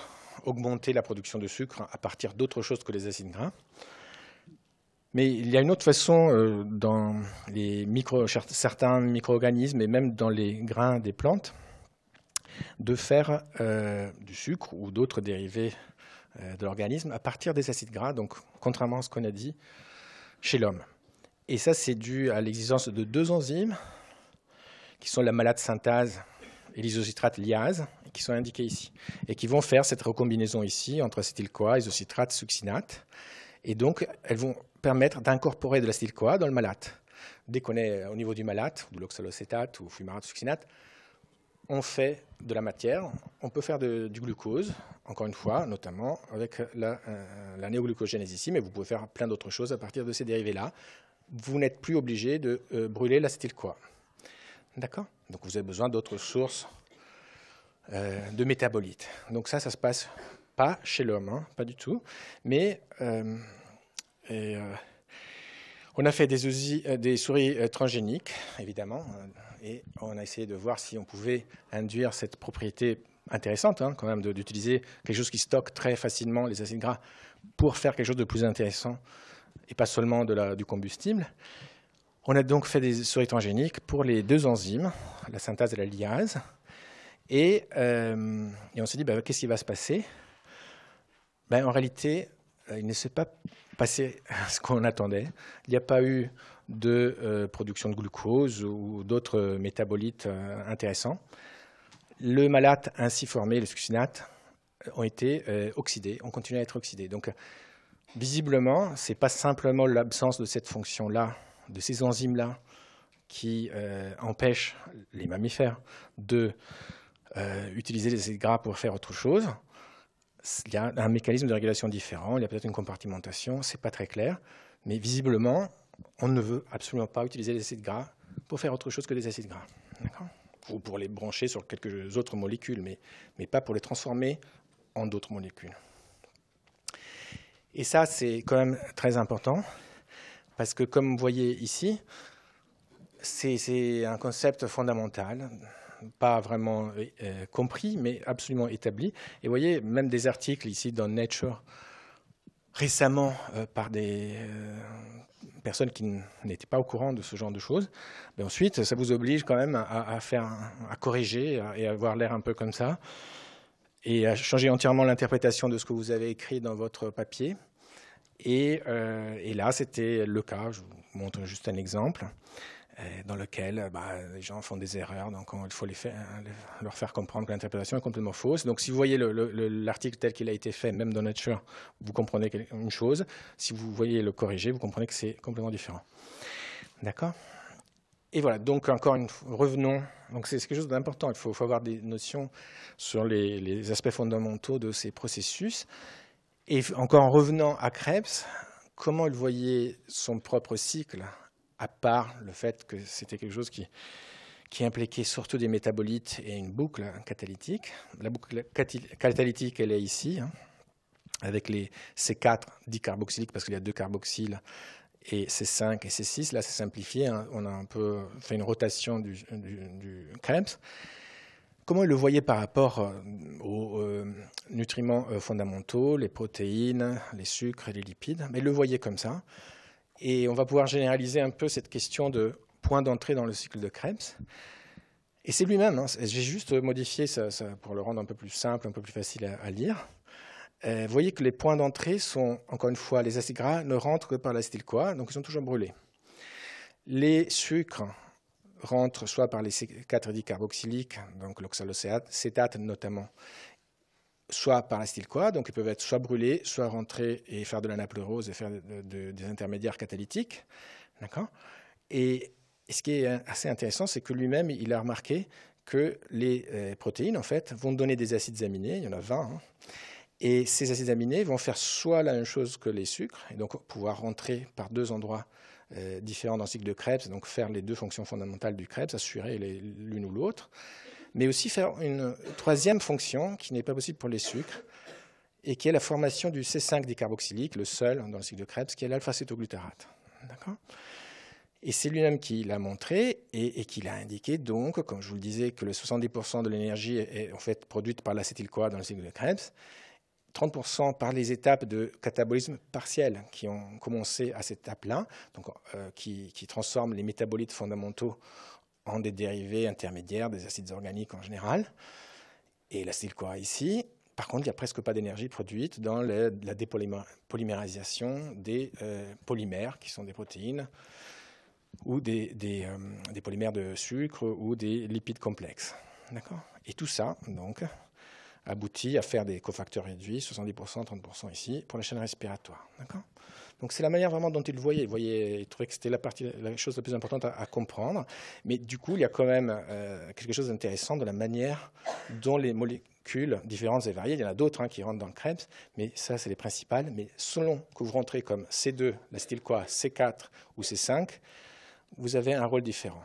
augmenter la production de sucre à partir d'autres choses que les acides gras. Mais il y a une autre façon euh, dans certains micro-organismes et même dans les grains des plantes de faire euh, du sucre ou d'autres dérivés de l'organisme à partir des acides gras, donc contrairement à ce qu'on a dit chez l'homme. Et ça, c'est dû à l'existence de deux enzymes qui sont la malate synthase et l'isocitrate liase, qui sont indiquées ici, et qui vont faire cette recombinaison ici entre acétyl-CoA, isocitrate, succinate. Et donc, elles vont permettre d'incorporer de l'acétyl-CoA dans le malate. Dès qu'on est au niveau du malate, de l'oxalocétate ou fumarate succinate, on fait de la matière, on peut faire du glucose, encore une fois, notamment avec euh, la, néoglucogénèse ici, mais vous pouvez faire plein d'autres choses à partir de ces dérivés-là. Vous n'êtes plus obligé de euh, brûler l'acétyl-CoA. D'accord Donc vous avez besoin d'autres sources euh, de métabolites. Donc ça, ça se passe pas chez l'homme, hein, pas du tout. Mais euh, euh, on a fait des, des souris transgéniques, évidemment, et on a essayé de voir si on pouvait induire cette propriété intéressante, hein, quand même, d'utiliser quelque chose qui stocke très facilement les acides gras pour faire quelque chose de plus intéressant et pas seulement du combustible. On a donc fait des souris transgéniques pour les deux enzymes, la synthase et la liase. Euh, et, on s'est dit, bah, qu'est-ce qui va se passer ben, En réalité, euh, il ne s'est pas passé <laughs> ce qu'on attendait. Il n'y a pas eu de euh, production de glucose ou d'autres métabolites intéressants. Le malate ainsi formé, le succinate, ont été oxydés, ont continué à être oxydés. Donc, visiblement, ce n'est pas simplement l'absence de cette fonction-là de ces enzymes-là qui euh, empêchent les mammifères de euh, utiliser les acides gras pour faire autre chose. Il y a un mécanisme de régulation différent, il y a peut-être une compartimentation, c'est pas très clair, mais visiblement, on ne veut absolument pas utiliser les acides gras pour faire autre chose que des acides gras. Ou pour les brancher sur quelques autres molécules, mais, mais pas pour les transformer en d'autres molécules. Et ça, c'est quand même très important. Parce que comme vous voyez ici, c'est un concept fondamental, pas vraiment euh, compris, mais absolument établi. Et vous voyez, même des articles ici dans Nature, récemment euh, par des euh, personnes qui n'étaient pas au courant de ce genre de choses. Ben ensuite, ça vous oblige quand même à, faire, à corriger et à avoir l'air un peu comme ça, et à changer entièrement l'interprétation de ce que vous avez écrit dans votre papier. Euh, et, là, c'était le cas. Je vous montre juste un exemple euh, dans lequel euh, bah, les gens font des erreurs, donc il faut hein, leur faire comprendre que l'interprétation est complètement fausse. Donc si vous voyez l'article tel qu'il a été fait, même dans Nature, vous comprenez une chose. Si vous voyez le corrigé, vous comprenez que c'est complètement différent. D'accord Et voilà, donc encore une fois, revenons. Donc c'est quelque chose d'important, il faut, avoir des notions sur les aspects fondamentaux de ces processus. Et encore en revenant à Krebs, comment il voyait son propre cycle, à part le fait que c'était quelque chose qui, qui impliquait surtout des métabolites et une boucle catalytique. La boucle catalytique, elle est ici, hein, avec les C4 dicarboxyliques, parce qu'il y a deux carboxyles, et C5 et C6. Là, c'est simplifié. Hein. on a un peu fait une rotation du, du Krebs. Comment il le voyait par rapport euh, au, euh, euh, nutriments euh, fondamentaux, les protéines, les sucres et les lipides, mais le voyez comme ça. Et on va pouvoir généraliser un peu cette question de point d'entrée dans le cycle de Krebs. Et c'est lui-même, hein. j'ai juste modifié ça, pour le rendre un peu plus simple, un peu plus facile à, lire. Euh, vous voyez que les points d'entrée sont, encore une fois, les acides gras ne rentrent que par l'acétyl-CoA, donc ils sont toujours brûlés. Les sucres rentrent soit par les 4 dicarboxyliques, donc l'oxaloacétate, notamment, soit par la quoi, donc ils peuvent être soit brûlés, soit rentrés et faire de la rose et faire des intermédiaires catalytiques. et, ce qui est assez intéressant, c'est que lui-même, il a remarqué que les euh, protéines, en fait, vont donner des acides aminés, il y en a 20, hein. et ces acides aminés vont faire soit la même chose que les sucres, et donc pouvoir rentrer par deux endroits euh, différents dans le cycle de Krebs, donc faire les deux fonctions fondamentales du Krebs, assurer l'une ou l'autre, mais aussi faire une troisième fonction qui n'est pas possible pour les sucres, et qui est la formation du C5 décarboxylique, le seul dans le cycle de Krebs, qui est l'alpha-cétoglutarate. Et c'est lui-même qui l'a montré et, qui l'a indiqué, donc, comme je vous le disais, que le 70% de l'énergie est en fait produite par l'acétyl-CoA dans le cycle de Krebs, 30% par les étapes de catabolisme partiel qui ont commencé à cette étape-là, euh, qui, qui transforment les métabolites fondamentaux en des dérivés intermédiaires des acides organiques en général, et lacide ici. Par contre, il n'y a presque pas d'énergie produite dans la, dépolymérisation des euh, polymères, qui sont des protéines, ou euh, des, polymères de sucre, ou des lipides complexes. D'accord Et tout ça, donc, aboutit à faire des cofacteurs réduits, 70%, 30% ici, pour la chaîne respiratoire. D'accord donc c'est la manière vraiment dont ils le voyait. Il, trouvaient que c'était la, chose la plus importante à, comprendre. Mais du coup, il y a quand même euh, quelque chose d'intéressant dans la manière dont les molécules différentes et variées, il y en a d'autres hein, qui rentrent dans le Krebs, mais ça, c'est les principales. Mais selon que vous rentrez comme C2, style quoi, C4 ou C5, vous avez un rôle différent.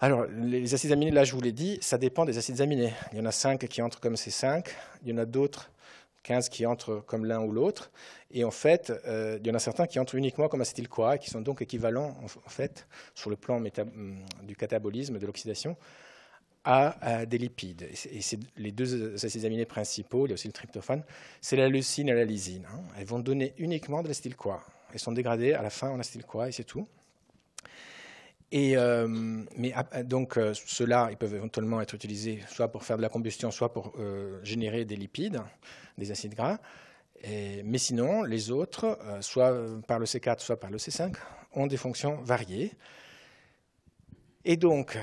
Alors, les acides aminés, là, je vous l'ai dit, ça dépend des acides aminés. Il y en a cinq qui entrent comme C5. il y en a d'autres 15 qui entrent comme l'un ou l'autre. Et en fait, euh, il y en a certains qui entrent uniquement comme acétyl-CoA, qui sont donc équivalents, en fait, sur le plan hum, du catabolisme, de l'oxydation, à, des lipides. Et c'est les deux aminés principaux, il y a aussi le tryptophane, c'est la leucine et la lysine. Hein. Elles vont donner uniquement de l'acétyl-CoA. Elles sont dégradées à la fin en acétyl-CoA et c'est tout. Et euh, mais donc euh, ceux-là, ils peuvent éventuellement être utilisés soit pour faire de la combustion, soit pour euh, générer des lipides, des acides gras. mais sinon, les autres, soit par le C4, soit par le C5, ont des fonctions variées. Et donc,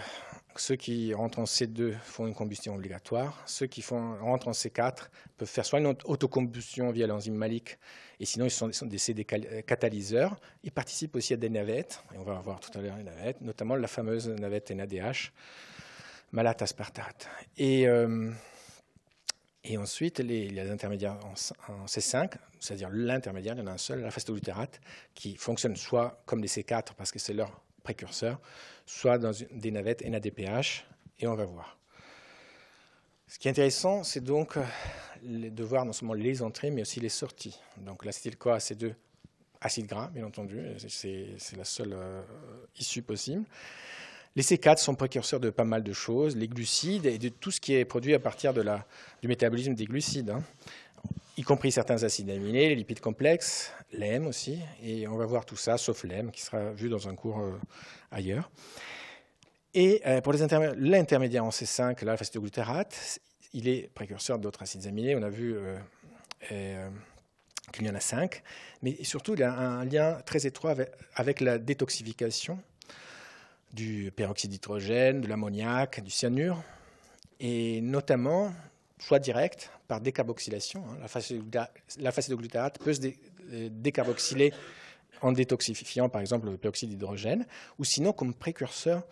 ceux qui rentrent en C2 font une combustion obligatoire. Ceux qui font, rentrent en C4 peuvent faire soit une autocombustion via l'enzyme malique, et sinon ils sont, des CD euh, catalyseurs. Ils participent aussi à des navettes, et on va voir tout à l'heure les navettes, notamment la fameuse navette NADH, malate aspartate. Et, ensuite, et ensuite, les, les intermédiaires en, C5, c'est-à-dire l'intermédiaire, il y en a un seul, la phastoglutérate, qui fonctionne soit comme les C4 parce que c'est leur précurseurs, soit dans des navettes NADPH, et on va voir. Ce qui est intéressant, c'est donc euh, de voir non seulement les entrées, mais aussi les sorties. Donc l'acétyl-CoA c'est deux acides gras, bien entendu, c'est la seule euh, issue possible. Les C4 sont précurseurs de pas mal de choses, les glucides et de tout ce qui est produit à partir du métabolisme des glucides. Hein y compris certains acides aminés, les lipides complexes, l'EM aussi, et on va voir tout ça, sauf l'EM, qui sera vu dans un cours euh, ailleurs. Et euh, les pour l'intermédiaire en C5, lalpha il est précurseur d'autres acides aminés, on a vu euh, qu'il y en a cinq, mais surtout il a un lien très étroit avec, la détoxification du peroxyde d'hydrogène, de l'ammoniac, du cyanure, et notamment soit directe, par décarboxylation. Hein, la glutérate peut se euh, décarboxyler en détoxifiant, par exemple, le peroxyde d'hydrogène, ou sinon comme précurseur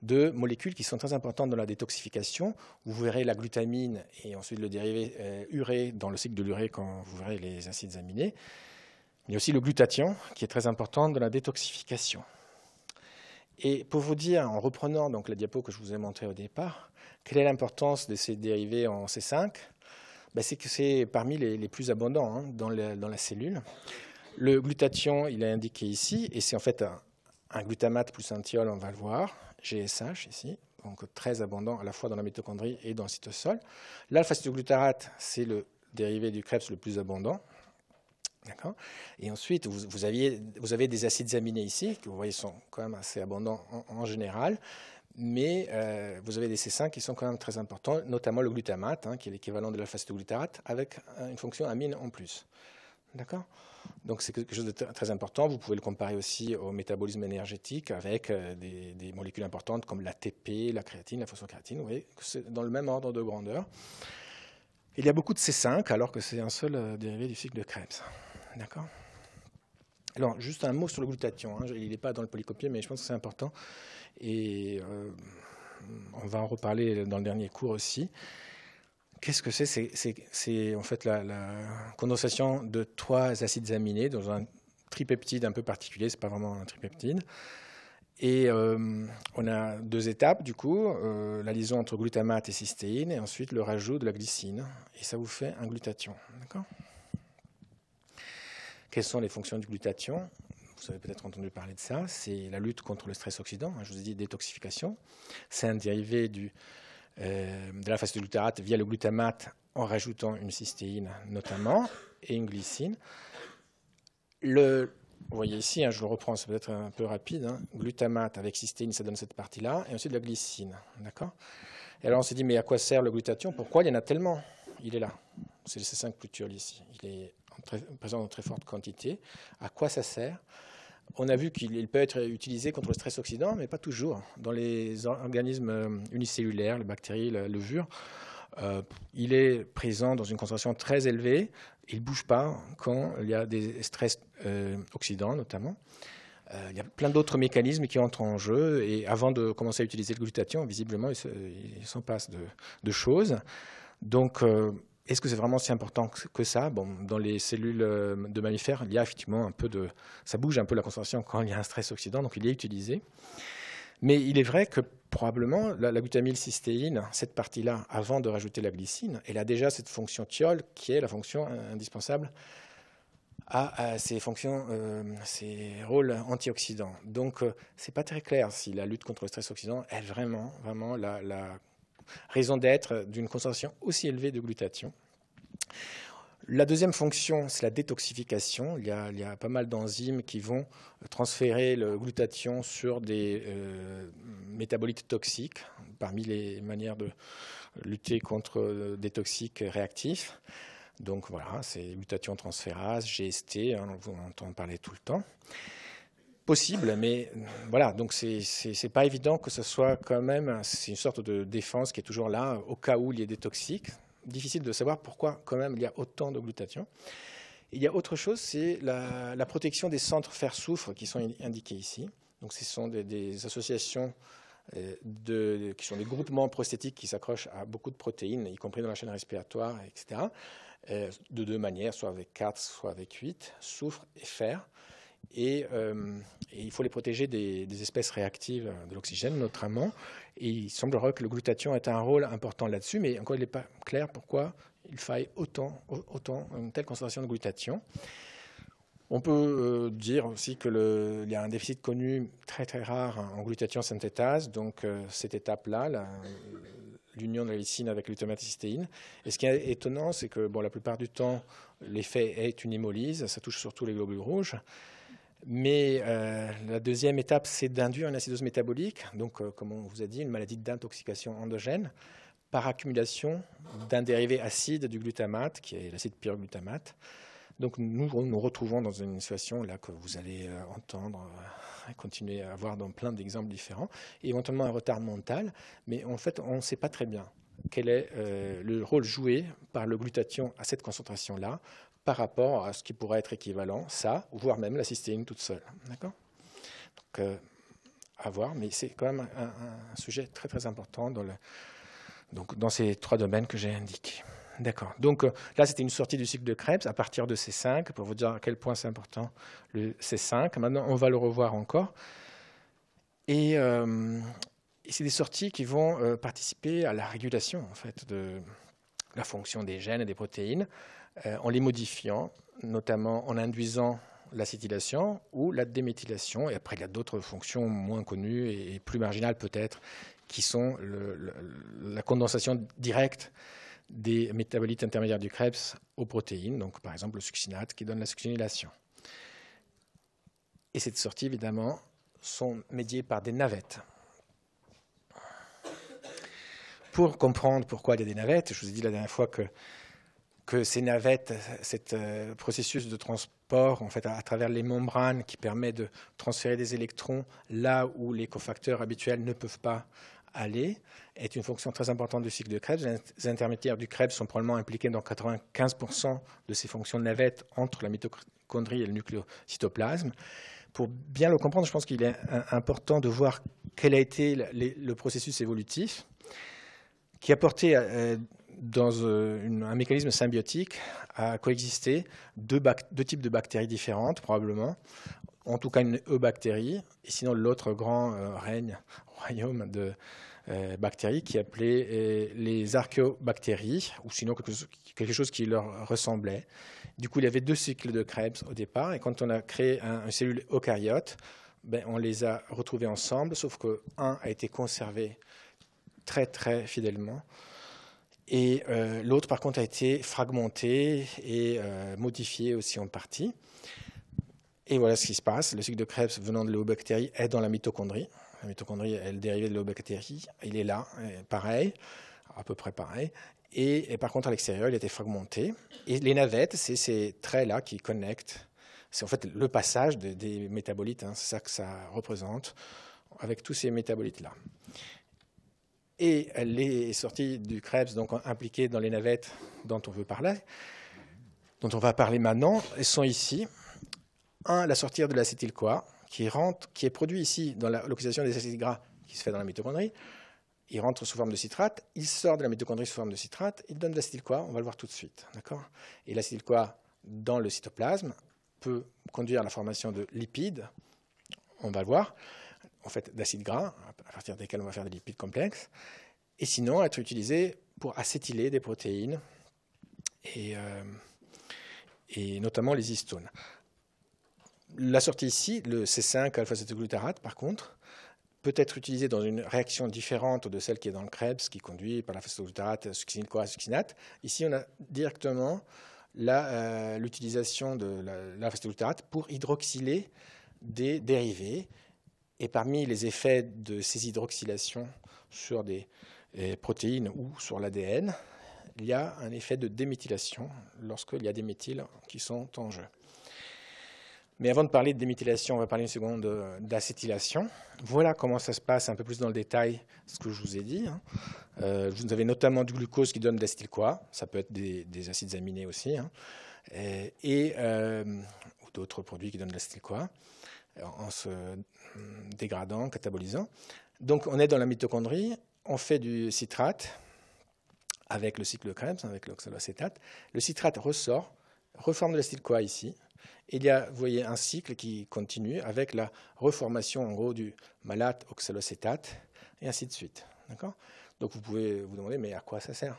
de molécules qui sont très importantes dans la détoxification. Vous verrez la glutamine et ensuite le dérivé euh, urée dans le cycle de l'urée quand vous verrez les acides aminés. Mais aussi le glutathion qui est très important dans la détoxification. Et pour vous dire, en reprenant donc la diapo que je vous ai montrée au départ, quelle est l'importance de ces dérivés en C5 ben, C'est que c'est parmi les, plus abondants hein, dans, la, cellule. Le glutathion, il est indiqué ici, et c'est en fait un, glutamate plus un thiol, on va le voir, GSH ici, donc très abondant à la fois dans la mitochondrie et dans le cytosol. L'alpha-cytoglutarate, c'est le dérivé du Krebs le plus abondant, et ensuite, vous, avez des acides aminés ici, qui vous voyez sont quand même assez abondants en général, mais euh, vous avez des C5 qui sont quand même très importants, notamment le glutamate, hein, qui est l'équivalent de l'alpha-cytoglutarate, avec une fonction amine en plus. D'accord Donc c'est quelque chose de très important. Vous pouvez le comparer aussi au métabolisme énergétique avec euh, des, molécules importantes comme l'ATP, la créatine, la phosphocréatine. Vous voyez, c'est dans le même ordre de grandeur. Il y a beaucoup de C5 alors que c'est un seul euh, dérivé du cycle de Krebs. D'accord alors, juste un mot sur le glutathion. Hein. Il n'est pas dans le polycopier, mais je pense que c'est important. Et euh, on va en reparler dans le dernier cours aussi. Qu'est-ce que c'est C'est en fait la, condensation de trois acides aminés dans un tripeptide un peu particulier, c'est pas vraiment un tripeptide. Et euh, on a deux étapes, du coup, euh, la liaison entre glutamate et cystéine, et ensuite le rajout de la glycine. Et ça vous fait un glutathion. Quelles sont les fonctions du glutathion vous avez peut-être entendu parler de ça, c'est la lutte contre le stress oxydant. Hein, je vous ai dit détoxification. C'est un dérivé du, phase euh, de la via le glutamate en rajoutant une cystéine notamment et une glycine. vous voyez ici, hein, je le reprends, c'est peut-être un peu rapide. Hein. glutamate avec cystéine, ça donne cette partie-là, et ensuite de la glycine. D'accord Et alors on s'est dit, mais à quoi sert le glutathion Pourquoi il y en a tellement Il est là. C'est le C5 plutuol ici. Il est présent en très forte quantité. À quoi ça sert on a vu qu'il peut être utilisé contre le stress oxydant, mais pas toujours. Dans les organismes euh, unicellulaires, les bactéries, la levure, euh, il est présent dans une concentration très élevée. Il ne bouge pas quand il y a des stress euh, oxydants, notamment. il y a plein d'autres mécanismes qui entrent en jeu. Et avant de commencer à utiliser le glutathion, visiblement, il s'en passe de, de, choses. Donc, est-ce que c'est vraiment si important que ça Bon, dans les cellules euh, de mammifères, il y a effectivement un peu de, ça bouge un peu la concentration quand il y a un stress oxydant, donc il est utilisé. Mais il est vrai que probablement la, glutamylcystéine, cette partie-là, avant de rajouter la glycine, elle a déjà cette fonction thiol qui est la fonction euh, indispensable à, à ses fonctions, euh, rôles antioxydants. Donc ce c'est pas très clair si la lutte contre le stress oxydant est vraiment, vraiment la raison d'être d'une concentration aussi élevée de glutathion. La deuxième fonction, c'est la détoxification. Il y a, pas mal d'enzymes qui vont transférer le glutathion sur des euh, métabolites toxiques, parmi les manières de lutter contre euh, des toxiques réactifs. Donc voilà, c'est glutathion transférase, GST, hein, on en entend parler tout le temps possible, mais euh, voilà, donc c'est pas évident que ce soit quand même, c'est une sorte de défense qui est toujours là, au cas où il y ait des toxiques. Difficile de savoir pourquoi quand même il y a autant de glutathion. il y a autre chose, c'est la, protection des centres fer-soufre qui sont indiqués ici. Donc ce sont des, associations, euh, qui sont des groupements prosthétiques qui s'accrochent à beaucoup de protéines, y compris dans la chaîne respiratoire, etc., euh, de deux manières, soit avec 4, soit avec 8, soufre et fer. Euh, et, il faut les protéger des, espèces réactives de l'oxygène, notamment. Et il semblerait que le glutathion ait un rôle important là-dessus, mais encore, il n'est pas clair pourquoi il faille autant, autant une telle concentration de glutathion. On peut euh, dire aussi qu'il y a un déficit connu très très rare en glutathion synthétase, donc euh, cette étape-là, l'union de la lysine avec cystéine Et ce qui est étonnant, c'est que bon, la plupart du temps, l'effet est une hémolyse, ça touche surtout les globules rouges. Mais euh, la deuxième étape, c'est d'induire une acidose métabolique, donc euh, comme on vous a dit, une maladie d'intoxication endogène par accumulation d'un dérivé acide du glutamate, qui est l'acide pyroglutamate. Donc nous nous retrouvons dans une situation là que vous allez euh, entendre et continuer à voir dans plein d'exemples différents, et éventuellement un retard mental, mais en fait on ne sait pas très bien quel est le rôle joué par le glutathion à cette concentration-là par rapport à ce qui pourrait être équivalent, ça, voire même la cystéine toute seule. D'accord Donc, euh, à voir, mais c'est quand même un, sujet très très important dans, ces trois domaines que j'ai indiqués. D'accord. Donc euh, là, c'était une sortie du cycle de Krebs à partir de C5 pour vous dire à quel point c'est important le C5. Maintenant, on va le revoir encore. Et, euh, c'est des sorties qui vont participer à la régulation en fait de, la fonction des gènes et des protéines euh, en les modifiant, notamment en induisant l'acétylation ou la déméthylation. Et après, il y a d'autres fonctions moins connues et plus marginales peut-être, qui sont la condensation directe des métabolites intermédiaires du Krebs aux protéines, donc par exemple le succinate qui donne la succinylation. Et cette sortie, évidemment, sont médiées par des navettes. Pour comprendre pourquoi il y a des navettes, je vous ai dit la dernière fois que, ces navettes, ce euh, processus de transport, en fait, à, travers les membranes qui permet de transférer des électrons là où les cofacteurs habituels ne peuvent pas aller, est une fonction très importante du cycle de Krebs. Les intermédiaires du Krebs sont probablement impliqués dans 95% de ces fonctions de navettes entre la mitochondrie et le nucléocytoplasme pour bien le comprendre, je pense qu'il est euh, important de voir quel a été le processus évolutif qui a porté, euh, dans euh, un mécanisme symbiotique à coexister deux, types de bactéries différentes, probablement, en tout cas une eubactérie, bactérie et sinon l'autre grand euh, règne, <laughs> royaume de bactéries, qui appelait les archéobactéries, ou sinon quelque chose, qui leur ressemblait. Du coup, il y avait deux cycles de Krebs au départ, et quand on a créé un, une cellule eucaryote, ben, on les a retrouvés ensemble, sauf que un a été conservé très très fidèlement. Et euh, l'autre, par contre, a été fragmenté et euh, modifié aussi en partie. Et voilà ce qui se passe. Le cycle de Krebs venant de bactérie est dans la mitochondrie. La mitochondrie est le de de bactérie. Il est là, euh, pareil, à peu près pareil. Et, par contre, à l'extérieur, il était fragmenté. Et les navettes, c'est ces traits-là qui connectent. C'est en fait le passage des, métabolites, hein. c'est ça que ça représente, avec tous ces métabolites-là et les sorties du Krebs, donc impliquées dans les navettes dont on veut parler, dont on va parler maintenant, sont ici. Un, la sortie de l'acétyl-CoA, qui, qui est produit ici dans l'oxydation des acides gras qui se fait dans la mitochondrie. Il rentre sous forme de citrate, il sort de la mitochondrie sous forme de citrate, il donne de l'acétyl-CoA, on va le voir tout de suite. D'accord et l'acétyl-CoA dans le cytoplasme peut conduire à la formation de lipides, on va le voir en fait d'acides gras, à partir desquels on va faire des lipides complexes, et sinon être utilisé pour acétyler des protéines euh, et, notamment les histones. La sortie ici, le C5 alpha cétoglutarate par contre, peut être utilisé dans une réaction différente de celle qui est dans le Krebs, qui conduit par la cétoglutarate succinyl coa succinate. Ici, on a directement euh, l'utilisation de lalpha cétoglutarate pour hydroxyler des dérivés et parmi les effets de ces hydroxylations sur des euh, protéines ou sur l'ADN, il y a un effet de déméthylation lorsqu'il y a des méthyles qui sont en jeu. Mais avant de parler de déméthylation, on va parler une seconde euh, d'acétylation. Voilà comment ça se passe un peu plus dans le détail, ce que je vous ai dit. Hein. Euh, vous avez notamment du glucose qui donne de lacétyl ça peut être des, acides aminés aussi, hein. et, ou d'autres produits qui donnent de lacétyl en se dégradant, catabolisant. Donc on est dans la mitochondrie, on fait du citrate avec le cycle Krebs, avec l'oxalocétate. Le citrate ressort, reforme de style ici. Et il y a, vous voyez, un cycle qui continue avec la reformation en gros du malate oxalocétate et ainsi de suite. Donc vous pouvez vous demander, mais à quoi ça sert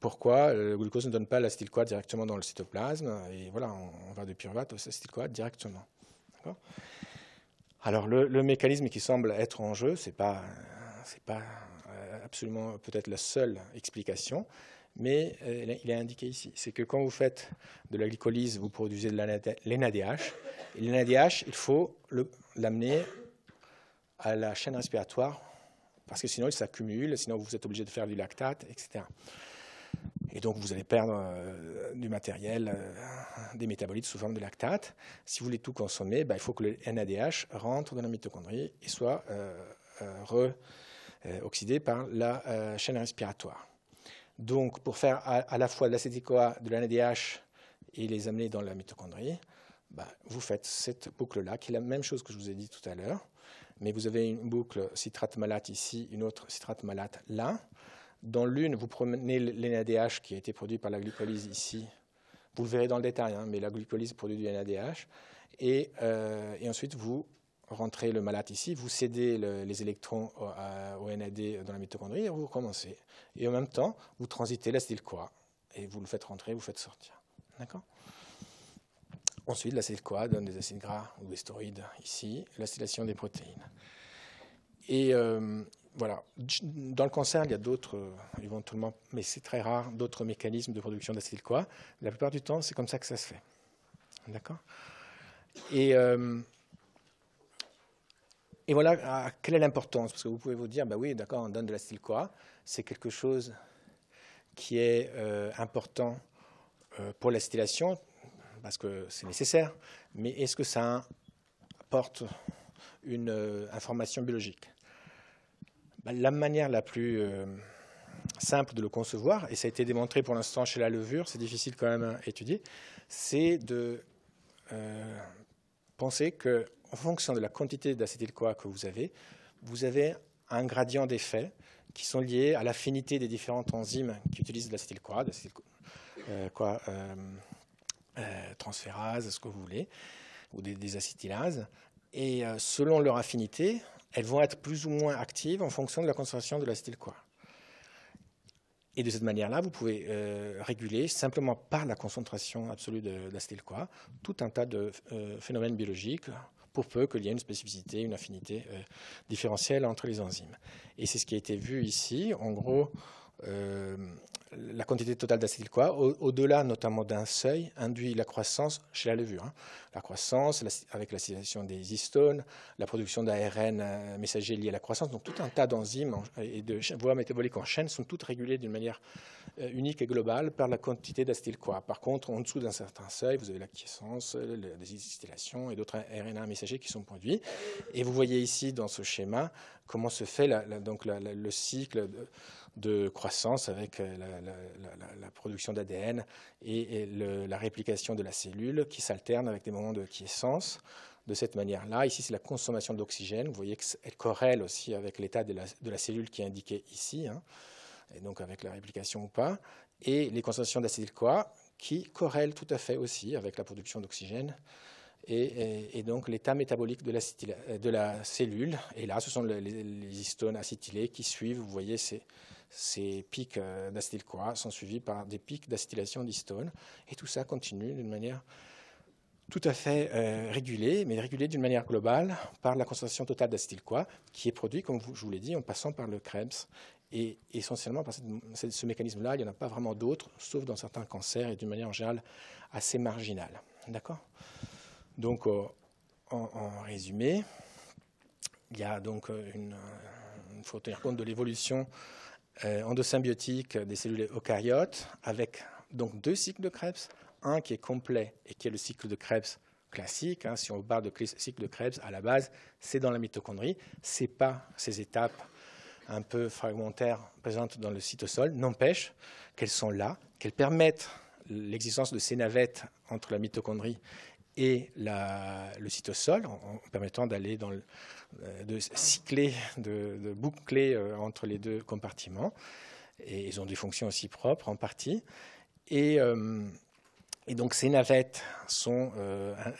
pourquoi euh, le glucose ne donne pas l'acétyl-CoA directement dans le cytoplasme. Et voilà, on, va de pyruvate au acétyl-CoA directement. Alors le, mécanisme qui semble être en jeu, ce n'est pas, euh, absolument peut-être la seule explication, mais euh, il est indiqué ici. C'est que quand vous faites de la glycolyse, vous produisez de l'NADH. Et l'NADH, il faut l'amener à la chaîne respiratoire, parce que sinon il s'accumule, sinon vous êtes obligé de faire du lactate, etc. Et donc, vous allez perdre euh, du matériel, euh, des métabolites sous forme de lactate. Si vous voulez tout consommer, bah, il faut que le NADH rentre dans la mitochondrie et soit euh, re-oxydé par la chaîne respiratoire. Donc, pour faire à, la fois de l'acétyl-CoA, de l'NADH et les amener dans la mitochondrie, bah, vous faites cette boucle-là, qui est la même chose que je vous ai dit tout à l'heure mais vous avez une boucle citrate malate ici, une autre citrate malate là. Dans l'une, vous prenez l'NADH qui a été produit par la glycolyse ici. Vous le verrez dans le détail, hein, mais la glycolyse produit du NADH. Euh, et, ensuite, vous rentrez le malade ici, vous cédez les électrons au, NAD dans la mitochondrie et vous recommencez. Et en même temps, vous transitez l'acide-CoA et vous le faites rentrer, vous le faites sortir. D'accord Ensuite, l'acide-CoA donne des acides gras ou des stéroïdes ici, l'acylation des protéines. Et, euh, voilà. Dans le cancer, il y a d'autres, euh, éventuellement, mais c'est très rare, d'autres mécanismes de production d'acétyl-CoA. La plupart du temps, c'est comme ça que ça se fait. D'accord euh, et, voilà, ah, quelle est l'importance Parce que vous pouvez vous dire, bah oui, d'accord, on donne de l'acétyl-CoA, c'est quelque chose qui est euh, important pour l'acétylation, parce que c'est nécessaire, mais est-ce que ça apporte une information biologique bah, la manière la plus euh, simple de le concevoir, et ça a été démontré pour l'instant chez la levure, c'est difficile quand même à étudier, c'est de euh, penser que, en fonction de la quantité d'acétyl-CoA que vous avez, vous avez un gradient d'effets qui sont liés à l'affinité des différentes enzymes qui utilisent de l'acétyl-CoA, euh, quoi, euh, transférase, ce que vous voulez, ou des, acétylases. Et selon leur affinité, elles vont être plus ou moins actives en fonction de la concentration de l'acétyl-CoA. Et de cette manière-là, vous pouvez euh, réguler simplement par la concentration absolue de, de l'acétyl-CoA tout un tas de euh, phénomènes biologiques pour peu qu'il y ait une spécificité, une affinité euh, différentielle entre les enzymes. Et c'est ce qui a été vu ici. En gros, la quantité totale d'acétyl-CoA, au-delà notamment d'un seuil, induit la croissance chez la levure. Hein. La croissance avec l'acidation des histones, la production d'ARN euh, messager lié à la croissance, donc tout un tas d'enzymes et de voies métaboliques en chaîne sont toutes régulées d'une manière euh, unique et globale par la quantité d'acétyl-CoA. Par contre, en dessous d'un certain seuil, vous avez la quiescence, les désacétylation et d'autres ARN messagers qui sont produits. Et vous voyez ici dans ce schéma comment se fait donc le cycle de croissance avec euh, la, production d'ADN et, la réplication de la cellule qui s'alterne avec des moments de quiescence. De cette manière-là, ici c'est la consommation d'oxygène. Vous voyez qu'elle corrèle aussi avec l'état de, de la, cellule qui est indiqué ici, hein, et donc avec la réplication ou pas, et les consommations dacétyl qui corrèlent tout à fait aussi avec la production d'oxygène. Et, donc l'état métabolique euh, de la, cellule. Et là, ce sont les, les histones acétylées qui suivent, vous voyez, c'est ces pics euh, d'acétyl-CoA sont suivis par des pics d'acétylation d'histone. Et tout ça continue d'une manière tout à fait euh, régulée mais régulée d'une manière globale par la concentration totale d'acétyl-CoA qui est produite, comme je vous l'ai dit, en passant par le Krebs. Et essentiellement, par ce mécanisme-là, il n'y en a pas vraiment d'autres, sauf dans certains cancers et d'une manière générale assez marginale. D'accord Donc, euh, en, en, résumé, il y a donc une. Il faut tenir compte de l'évolution euh, endosymbiotique des cellules eucaryotes avec donc deux cycles de Krebs, un qui est complet et qui est le cycle de Krebs classique. Hein, si on parle de cycle de Krebs, à la base, c'est dans la mitochondrie, c'est pas ces étapes un peu fragmentaires présentes dans le cytosol, n'empêche qu'elles sont là, qu'elles permettent l'existence de ces navettes entre la mitochondrie et le cytosol, en permettant d'aller dans le, euh, de cycler, de, de boucler euh, entre les deux compartiments. Et ils ont des fonctions aussi propres en partie. Et, euh, donc ces navettes sont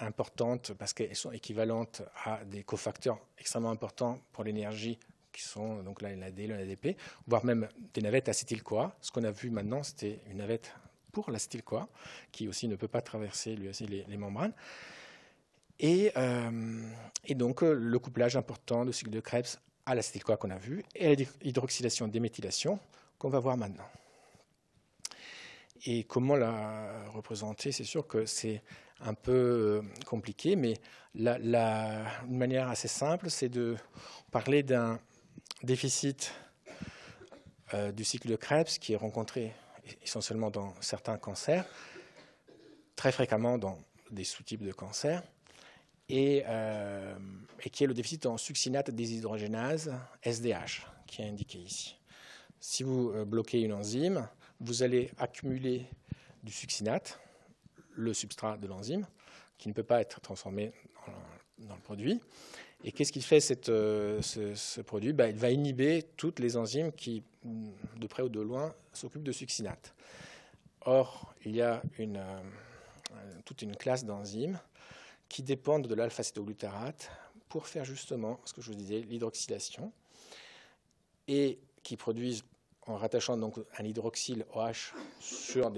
importantes parce qu'elles sont équivalentes à des cofacteurs extrêmement importants pour l'énergie qui sont donc là l'AD, l'ADP, voire même des navettes acétyl-CoA. Ce qu'on a vu maintenant, c'était une navette pour l'acétyl-CoA qui aussi ne peut pas traverser les membranes. Euh, et, donc, euh, le couplage important du cycle de Krebs à lacétyl qu'on a vu et à l'hydroxylation déméthylation qu'on va voir maintenant. Et comment la représenter C'est sûr que c'est un peu euh, compliqué, mais une manière assez simple, c'est de parler d'un déficit du cycle de Krebs qui est rencontré essentiellement dans certains cancers, très fréquemment dans des sous-types de cancers, euh, et, qui est le déficit en succinate déshydrogénase, SDH, qui est indiqué ici. Si vous euh, bloquez une enzyme, vous allez accumuler du succinate, le substrat de l'enzyme, qui ne peut pas être transformé dans le produit. Et qu'est-ce qu'il fait euh, ce, produit bah, Il va inhiber toutes les enzymes qui, de près ou de loin, s'occupent de succinate. Or, il y a toute une classe d'enzymes qui dépendent de lalpha cétoglutarate pour faire justement ce que je vous disais, l'hydroxylation, et qui produisent, en rattachant donc un hydroxyle OH sur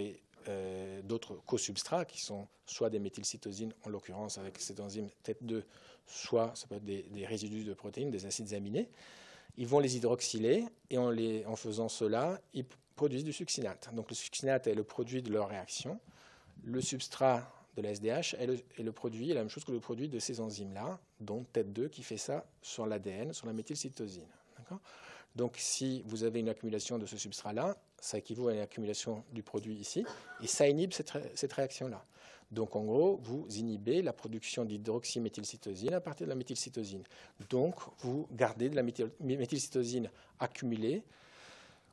euh, d'autres co-substrats qui sont soit des méthylcytosines, en l'occurrence avec cette enzyme TET2, soit ça peut des, résidus de protéines, des acides aminés. Ils vont les hydroxyler et en faisant cela, ils produisent du succinate. Donc le succinate est le produit de leur réaction. Le substrat de la SDH est le, produit, est la même chose que le produit de ces enzymes-là, dont TET2 qui fait ça sur l'ADN, sur la méthylcytosine. Donc si vous avez une accumulation de ce substrat-là, ça équivaut à une accumulation du produit ici, et ça inhibe cette, cette réaction-là. Donc en gros, vous inhibez la production d'hydroxyméthylcytosine à partir de la méthylcytosine. Donc vous gardez de la méthylcytosine accumulée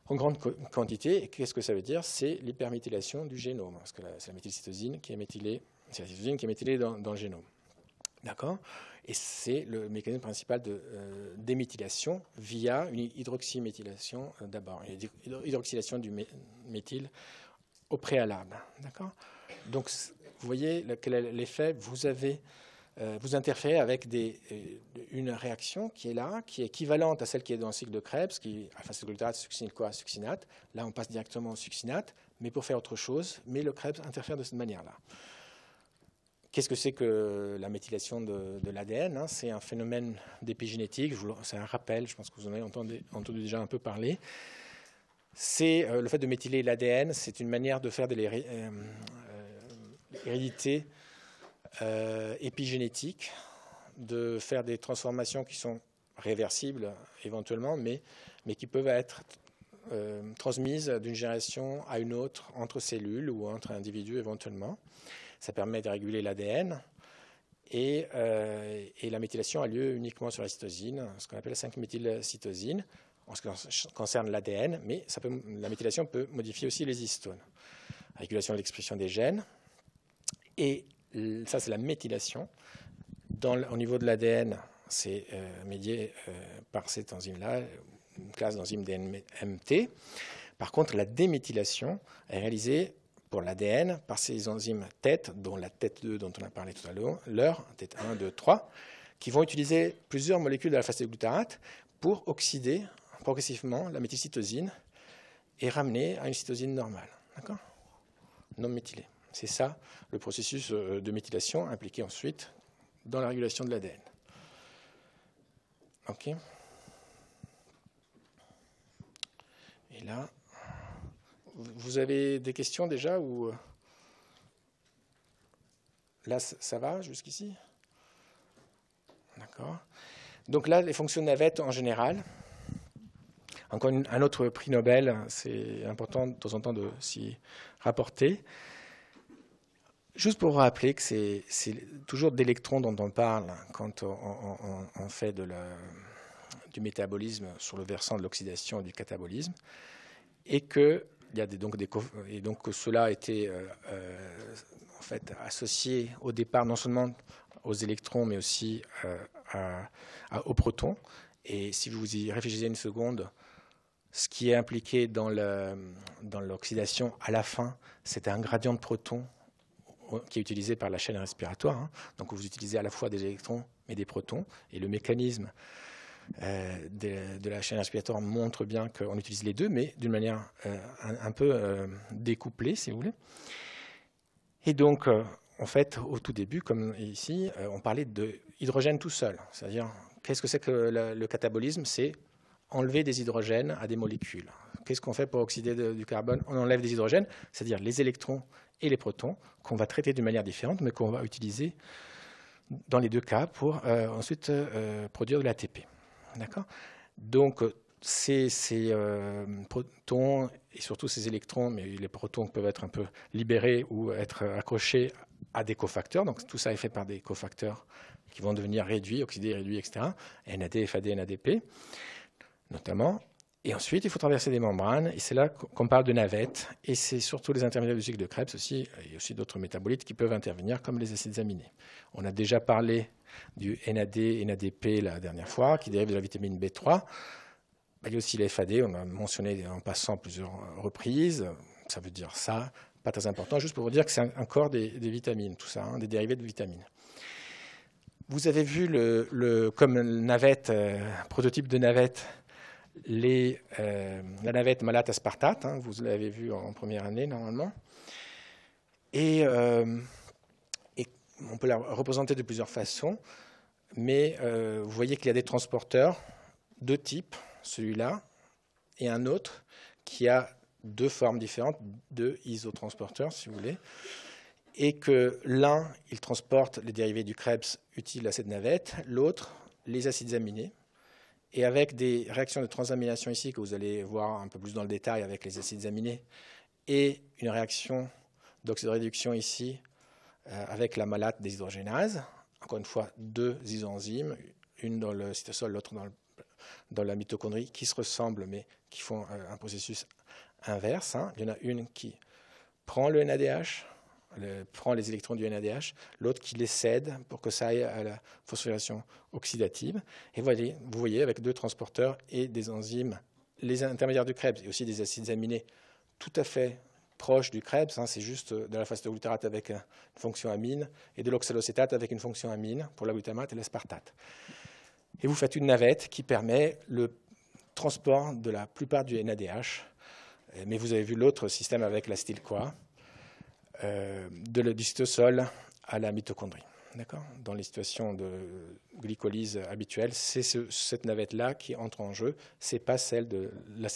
en grande quantité. Et qu'est-ce que ça veut dire C'est l'hyperméthylation du génome, parce que c'est la méthylcytosine qui est méthylée c'est la cytosine qui est méthylée dans, le génome. D'accord Et c'est le mécanisme principal de euh, déméthylation via une hydroxyméthylation euh, d'abord, une hydroxylation du méthyle au préalable. D'accord Donc, vous voyez quel l'effet Vous avez. Euh, vous interférez avec une réaction qui est là, qui est équivalente à celle qui est dans le cycle de Krebs, qui alpha-glutarate, succinate, coa, succinate. Là, on passe directement au succinate, mais pour faire autre chose, mais le Krebs interfère de cette manière-là. Qu'est-ce que c'est que la méthylation de, l'ADN hein? C'est un phénomène d'épigénétique, c'est un rappel, je pense que vous en avez entendu, entendu déjà un peu parler. C'est euh, le fait de méthyler l'ADN, c'est une manière de faire de euh, euh, l'hérédité épigénétique, de faire des transformations qui sont réversibles éventuellement, mais, mais qui peuvent être transmises d'une génération à une autre entre cellules ou entre individus éventuellement. Ça permet de réguler l'ADN. Euh, et, la méthylation a lieu uniquement sur la cytosine, ce qu'on appelle la 5-méthylcytosine, en ce qui concerne l'ADN, mais la méthylation peut modifier aussi les histones. Régulation de l'expression des gènes. Et ça, c'est la méthylation. Dans, au niveau de l'ADN, c'est euh, médié euh, par cette enzyme-là, une classe d'enzyme DNMT. Par contre, la déméthylation est réalisée pour l'ADN par ces enzymes TET, dont la TET2 dont on a parlé tout à l'heure, TET1, 2, 3, qui vont utiliser plusieurs molécules de la facette glutarate pour oxyder progressivement la méthylcytosine et ramener à une cytosine normale, d'accord non méthylée. C'est ça le processus euh, de méthylation impliqué ensuite dans la régulation de l'ADN. OK Et là, vous avez des questions déjà ou euh, là ça va jusqu'ici D'accord. Donc là, les fonctions de en général. Encore un autre prix Nobel, hein, c'est important de temps en temps de s'y rapporter. Juste pour rappeler que c'est toujours d'électrons dont on parle hein, quand on, fait du métabolisme sur le versant de l'oxydation et du catabolisme, et que il y a donc des et donc cela a été euh, euh, en fait associé au départ non seulement aux électrons mais aussi euh, aux protons. Et si vous y réfléchissez une seconde, ce qui est impliqué dans l'oxydation dans à la fin, c'est un gradient de protons qui est utilisé par la chaîne respiratoire. Hein. Donc vous utilisez à la fois des électrons mais des protons. Et le mécanisme euh, de, la chaîne respiratoire montre bien qu'on utilise les deux, mais d'une manière euh, un, peu euh, découplée, si vous voulez. Et donc, en fait, au tout début, comme ici, on parlait de tout seul. C'est-à-dire, qu'est-ce que c'est que le, catabolisme C'est enlever des hydrogènes à des molécules. Qu'est-ce qu'on fait pour oxyder du carbone On enlève des hydrogènes, c'est-à-dire les électrons et les protons, qu'on va traiter d'une manière différente, mais qu'on va utiliser dans les deux cas pour ensuite produire de l'ATP. Donc, euh, ces, euh, protons et surtout ces électrons, mais les protons peuvent être un peu libérés ou être accrochés à des cofacteurs. Donc, tout ça est fait par des cofacteurs qui vont devenir réduits, oxydés, réduits, etc. NAD, FAD, NADP, notamment. Et ensuite, il faut traverser des membranes, et c'est là qu'on parle de navettes. Et c'est surtout les intermédiaires cycle de Krebs aussi, et aussi d'autres métabolites qui peuvent intervenir, comme les acides aminés. On a déjà parlé du NAD, NADP la dernière fois, qui dérive de la vitamine B3. Bah, il y a aussi la on a mentionné en passant plusieurs reprises. Ça veut dire ça, pas très important, juste pour vous dire que c'est encore des, des, vitamines, tout ça, hein, des dérivés de vitamines. Vous avez vu le, comme navette, euh, prototype de navette, euh, la navette malate aspartate. Hein, vous l'avez vu en première année normalement. Et euh, on peut la représenter de plusieurs façons, mais euh, vous voyez qu'il y a des transporteurs, de types, celui-là, et un autre qui a deux formes différentes, deux isotransporteurs, si vous voulez, et que l'un, il transporte les dérivés du Krebs utiles à cette navette, l'autre, les acides aminés, et avec des réactions de transamination ici, que vous allez voir un peu plus dans le détail avec les acides aminés, et une réaction d'oxydoréduction ici, euh, avec la malate hydrogénases, Encore une fois, deux isoenzymes, une dans le cytosol, l'autre dans, la mitochondrie, qui se ressemblent mais qui font euh, un, processus inverse. Hein. Il y en a une qui prend le NADH, prend les électrons du NADH, l'autre qui les cède pour que ça aille à la phosphorylation oxydative. Et vous voyez, avec deux transporteurs et des enzymes, les intermédiaires du Krebs et aussi des acides aminés tout à fait proche du Krebs. Hein, c'est juste euh, de la glutarate avec euh, une fonction amine et de l'oxalocétate avec une fonction amine pour la glutamate et l'aspartate. Et vous faites une navette qui permet le transport de la plupart du NADH. Euh, mais vous avez vu l'autre système avec la quoi, de le, du à la mitochondrie. Dans les situations de glycolyse habituelle, c'est cette navette-là qui entre en jeu, ce n'est pas celle de la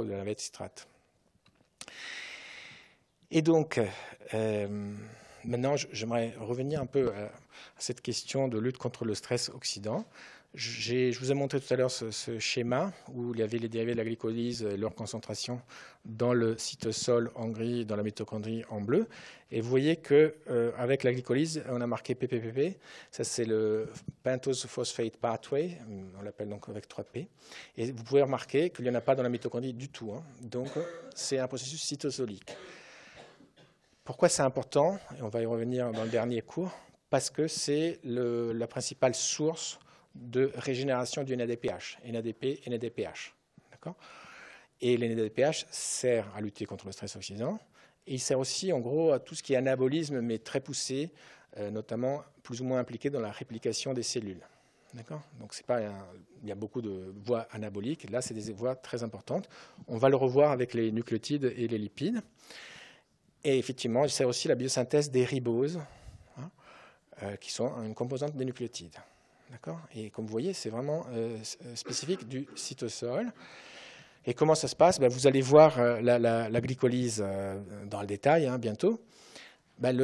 ou de la navette citrate. Et donc, euh, maintenant, j'aimerais revenir un peu euh, à, cette question de lutte contre le stress oxydant. Je vous ai montré tout à l'heure ce, schéma où il y avait les dérivés de la glycolyse et leur concentration dans le cytosol en gris et dans la mitochondrie en bleu. Et vous voyez qu'avec euh, avec la glycolyse, on a marqué PPPP. Ça, c'est le pentose phosphate pathway. On l'appelle donc avec 3P. Et vous pouvez remarquer qu'il n'y en a pas dans la mitochondrie du tout. Hein. Donc, c'est un processus cytosolique. Pourquoi c'est important Et on va y revenir dans le dernier cours. Parce que c'est la principale source de régénération du NADPH, NADP NADPH. Et le NADPH sert à lutter contre le stress oxydant. Et il sert aussi, en gros, à tout ce qui est anabolisme, mais très poussé, euh, notamment plus ou moins impliqué dans la réplication des cellules. D'accord Donc, pas il y a beaucoup de voies anaboliques. Là, c'est des voies très importantes. On va le revoir avec les nucléotides et les lipides. Et effectivement, c'est aussi la biosynthèse des riboses, hein, euh, qui sont une composante des nucléotides. D'accord Et comme vous voyez, c'est vraiment euh, euh, spécifique du cytosol. Et comment ça se passe ben, Vous allez voir la, glycolyse dans le détail hein, bientôt. Ben,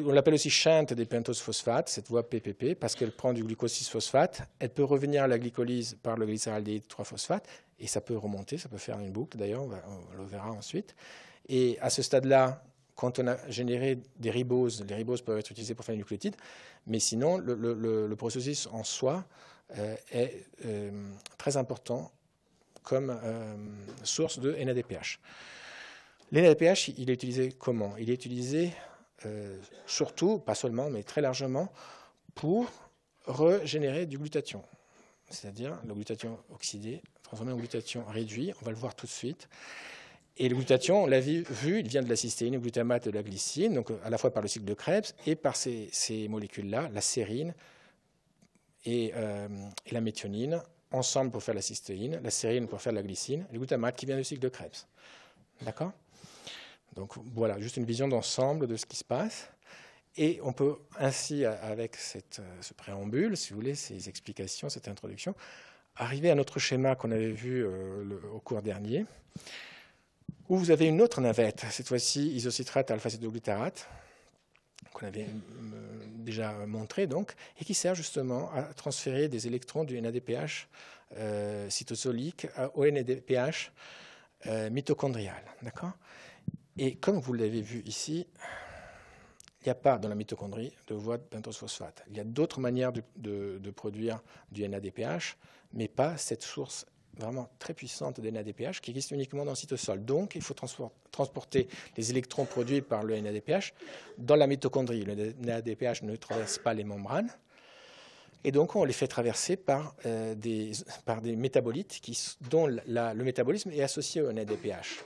on l'appelle aussi chinte des phosphates, cette voie PPP, parce qu'elle prend du glucose 6-phosphate. Elle peut revenir à la glycolyse par le glycéraldéhyde 3-phosphate, et ça peut remonter, ça peut faire une boucle. D'ailleurs, on, le verra ensuite. Et à ce stade-là, quand on a généré des riboses, les riboses peuvent être utilisées pour faire des nucléotides, mais sinon, le, processus en soi euh, est euh, très important comme euh, source de NADPH. L'NADPH, il est utilisé comment Il est utilisé surtout, pas seulement, mais très largement, pour régénérer du glutathion, c'est-à-dire le glutathion oxydé transformé en glutathion réduit. On va le voir tout de suite. Et le glutathion, on l'a vu, il vient de la cystéine, le glutamate de la glycine, donc euh, à la fois par le cycle de Krebs et par ces, molécules-là, la sérine euh, et, la méthionine, ensemble pour faire la cystéine, la sérine pour faire la glycine, le glutamate qui vient du cycle de Krebs. D'accord Donc voilà, juste une vision d'ensemble de ce qui se passe. Et on peut ainsi, avec euh, ce préambule, si vous voulez, ces explications, cette introduction, arriver à notre schéma qu'on avait vu au cours dernier. Ou vous avez une autre navette, cette fois-ci isocitrate alpha cétoglutarate qu'on avait euh, déjà montré, donc, et qui sert justement à transférer des électrons du NADPH euh, cytosolique au NADPH euh, mitochondrial. D'accord Et comme vous l'avez vu ici, il n'y a pas dans la mitochondrie de voie de pentosphosphate. Il y a d'autres manières de, de, produire du NADPH, mais pas cette source vraiment très puissante des NADPH qui existe uniquement dans le cytosol. Donc, il faut transporter les électrons produits par le NADPH dans la mitochondrie. Le NADPH ne traverse pas les membranes. Et donc, on les fait traverser par, euh, des, par des métabolites qui, dont le métabolisme est associé au NADPH.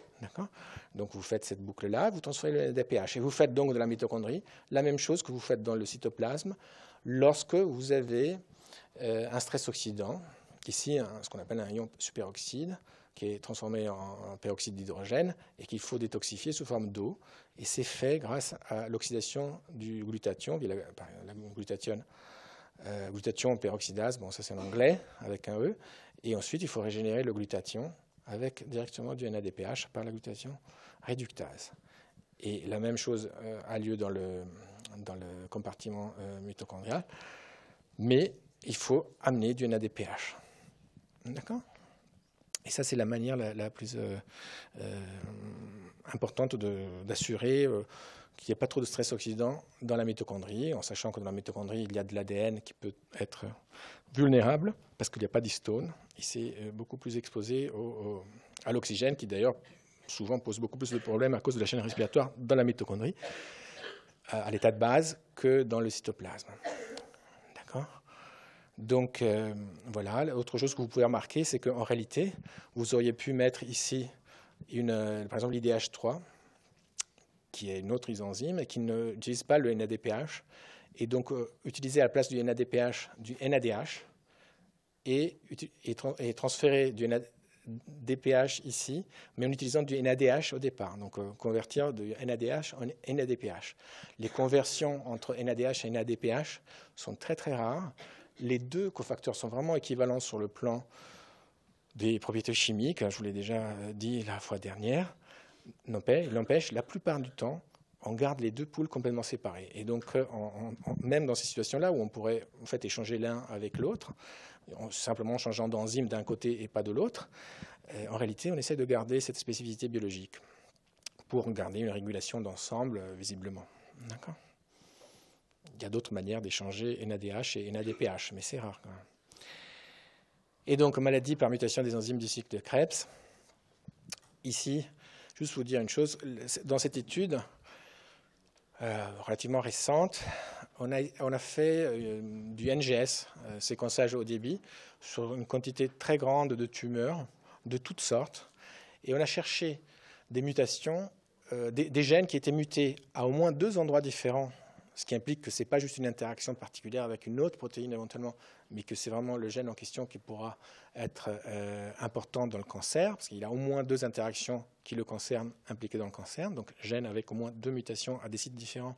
Donc, vous faites cette boucle-là, vous transférez le NADPH. Et vous faites donc de la mitochondrie la même chose que vous faites dans le cytoplasme lorsque vous avez euh, un stress oxydant, Ici, ce qu'on appelle un ion superoxyde, qui est transformé en peroxyde d'hydrogène et qu'il faut détoxifier sous forme d'eau. Et c'est fait grâce à l'oxydation du glutathion, la, euh, glutathion, peroxydase, bon, ça c'est en anglais, avec un E. Et ensuite, il faut régénérer le glutathion avec directement du NADPH par la glutathion réductase. Et la même chose euh, a lieu dans le, compartiment euh, mitochondrial, mais il faut amener du NADPH. D'accord et ça, c'est la manière la, plus euh, euh, importante d'assurer euh, qu'il n'y ait pas trop de stress oxydant dans la mitochondrie, en sachant que dans la mitochondrie, il y a de l'ADN qui peut être vulnérable parce qu'il n'y a pas d'histone. Il s'est beaucoup plus exposé à l'oxygène, qui d'ailleurs souvent pose beaucoup plus de problèmes à cause de la chaîne respiratoire dans la mitochondrie, à l'état de base, que dans le cytoplasme. Donc euh, voilà, autre chose que vous pouvez remarquer, c'est qu'en réalité, vous auriez pu mettre ici, euh, par exemple, l'IDH3, qui est une autre isenzyme, et qui n'utilise pas le NADPH, et donc euh, utiliser à la place du NADPH du NADH, et, transférer du NADPH ici, mais en utilisant du NADH au départ. Donc, convertir du NADH en NADPH. Les conversions entre NADH et NADPH sont très, très rares les deux cofacteurs sont vraiment équivalents sur le plan des propriétés chimiques, hein, je vous l'ai déjà euh, dit la fois dernière. L'empêche, la plupart du temps, on garde les deux poules complètement séparées. Et donc, euh, même dans ces situations-là où on pourrait en fait échanger l'un avec l'autre, simplement en changeant d'enzyme d'un côté et pas de l'autre, euh, en réalité, on essaie de garder cette spécificité biologique pour garder une régulation d'ensemble visiblement. D'accord il y a d'autres manières d'échanger NADH et NADPH, mais c'est rare quand même. Et donc, maladie par mutation des enzymes du cycle de Krebs. Ici, juste vous dire une chose, dans cette étude euh, relativement récente, on a, fait euh, du NGS, euh, séquençage au débit, sur une quantité très grande de tumeurs de toutes sortes, et on a cherché des mutations, des gènes qui étaient mutés à au moins deux endroits différents ce qui implique que ce n'est pas juste une interaction particulière avec une autre protéine éventuellement, mais que c'est vraiment le gène en question qui pourra être euh, important dans le cancer, parce qu'il a au moins deux interactions qui le concernent impliquées dans le cancer, donc gène avec au moins deux mutations à des sites différents,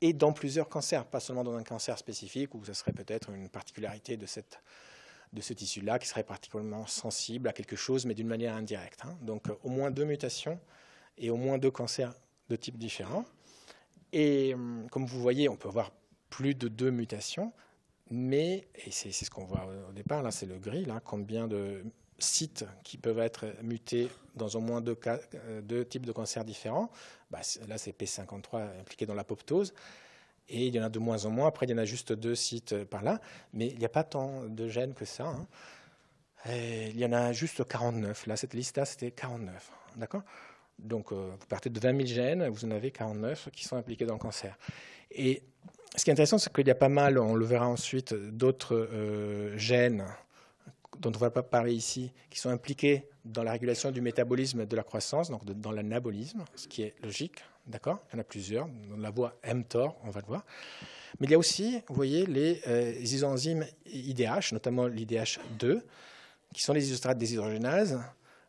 et dans plusieurs cancers, pas seulement dans un cancer spécifique, où ce serait peut-être une particularité de cette de ce tissu-là qui serait particulièrement sensible à quelque chose, mais d'une manière indirecte. Hein. Donc au moins deux mutations et au moins deux cancers de type différents. Et hum, comme vous voyez, on peut avoir plus de deux mutations, mais, et c'est ce qu'on voit au départ, là c'est le gris, là, combien de sites qui peuvent être mutés dans au moins deux, euh, types de cancers différents. Bah, là c'est P53 impliqué dans l'apoptose. Et il y en a de moins en moins. Après, il y en a juste deux sites euh, par là. Mais il n'y a pas tant de gènes que ça. Hein. il y en a juste 49. Là, cette liste-là, c'était 49. Hein. D'accord donc, euh, vous partez de 20 000 gènes, vous en avez 49 qui sont impliqués dans le cancer. Et ce qui est intéressant, c'est qu'il y a pas mal, on le verra ensuite, d'autres euh, gènes dont on ne va pas parler ici, qui sont impliqués dans la régulation du métabolisme de la croissance, donc dans l'anabolisme, ce qui est logique, d'accord Il y en a plusieurs, dans la voie mTOR, on va le voir. Mais il y a aussi, vous voyez, les isoenzymes euh, IDH, notamment l'IDH2, qui sont les isostrates des hydrogénases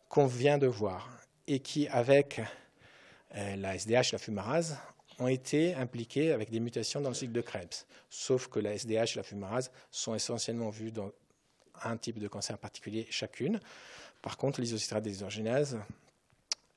qu'on vient de voir et qui, avec euh, la SDH, et la fumarase, ont été impliqués avec des mutations dans le cycle de Krebs. Sauf que la SDH et la fumarase sont essentiellement vues dans un type de cancer particulier chacune. Par contre, l'isocitrate déshydrogénase,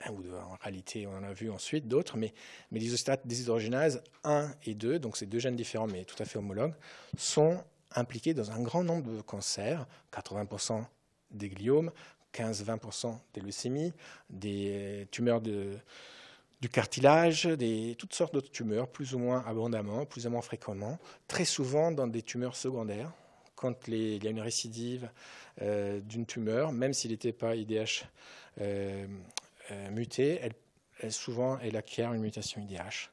hein, ou en réalité, on en a vu ensuite d'autres, mais, mais l'isocitrate déshydrogénase 1 et 2, donc c'est deux gènes différents mais tout à fait homologues, sont impliqués dans un grand nombre de cancers, 80% des gliomes, 15-20% des leucémies, des euh, tumeurs du cartilage, des, toutes sortes d'autres tumeurs, plus ou moins abondamment, plus ou moins fréquemment, très souvent dans des tumeurs secondaires. Quand il y a une récidive euh, d'une tumeur, même s'il n'était pas IDH euh, muté, elle, elle, souvent elle acquiert une mutation IDH.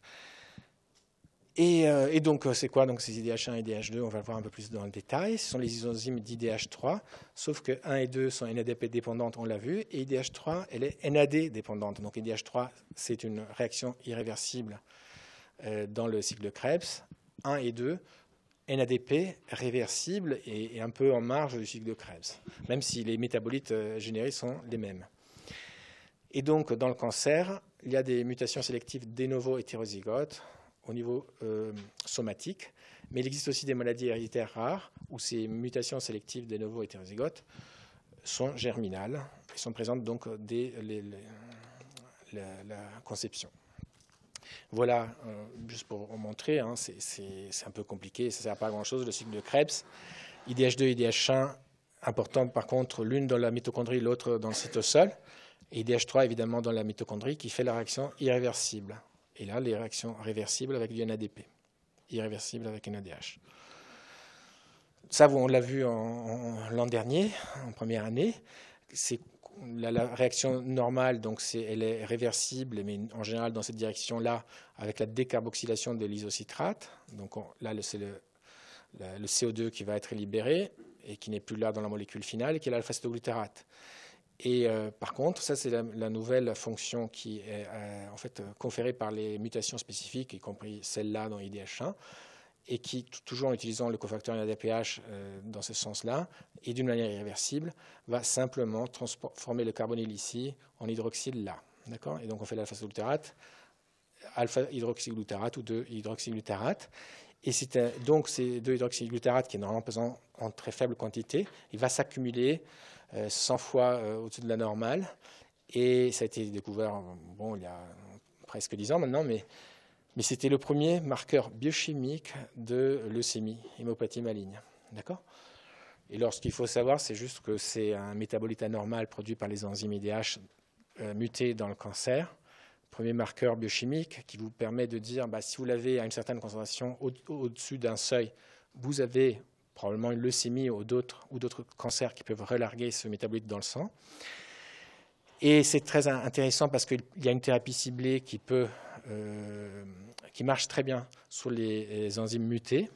Euh, et, donc, euh, c'est quoi donc, ces IDH1 et IDH2 On va le voir un peu plus dans le détail. Ce sont les isozymes d'IDH3, sauf que 1 et 2 sont NADP dépendantes, on l'a vu, et IDH3, elle est NAD dépendante. Donc, IDH3, c'est une réaction irréversible euh, dans le cycle de Krebs. 1 et 2 NADP réversible et, un peu en marge du cycle de Krebs, même si les métabolites générés sont les mêmes. Et donc, dans le cancer, il y a des mutations sélectives de novo hétérozygotes au niveau euh, somatique, mais il existe aussi des maladies héréditaires rares où ces mutations sélectives des nouveaux hétérozygotes sont germinales et sont présentes donc dès la, conception. Voilà, euh, juste pour vous montrer, hein, c'est un peu compliqué, ça ne sert à pas à grand-chose, le cycle de Krebs. IDH2, IDH1, important par contre, l'une dans la mitochondrie, l'autre dans le cytosol, et IDH3 évidemment dans la mitochondrie, qui fait la réaction irréversible. Et là, les réactions réversibles avec du NADP, irréversibles avec NADH. Ça, on l'a vu l'an dernier, en première année. C'est la, réaction normale, donc elle est réversible, mais en général dans cette direction-là, avec la décarboxylation de l'isocitrate. Donc là, c'est le, CO2 qui va être libéré et qui n'est plus là dans la molécule finale, qui est l'alpha-cytoglutérate. Et euh, par contre, ça c'est la, nouvelle fonction qui est euh, en fait euh, conférée par les mutations spécifiques, y compris celle-là dans IDH1, et qui, toujours en utilisant le cofacteur NADPH dans ce sens-là, et d'une manière irréversible, va simplement transformer le carbonyl ici en hydroxyle là. D'accord Et donc on fait l'alpha-glutarate, alpha-hydroxyglutarate ou 2-hydroxyglutarate. Et donc ces 2-hydroxyglutarate qui est normalement présent en très faible quantité, il va s'accumuler 100 euh, fois euh, au-dessus de la normale. Et ça a été découvert bon, il y a presque 10 ans maintenant, mais, c'était le premier marqueur biochimique de leucémie, hémopathie maligne. D'accord Et lorsqu'il faut savoir, c'est juste que c'est un métabolite anormal produit par les enzymes IDH e euh, mutés dans le cancer. Premier marqueur biochimique qui vous permet de dire bah, si vous l'avez à une certaine concentration au-dessus d'un seuil, vous avez probablement une leucémie ou d'autres, ou d'autres cancers qui peuvent relarguer ce métabolite dans le sang. Et c'est très intéressant parce qu'il y a une thérapie ciblée qui, peut, euh, qui marche très bien sur les, enzymes mutées.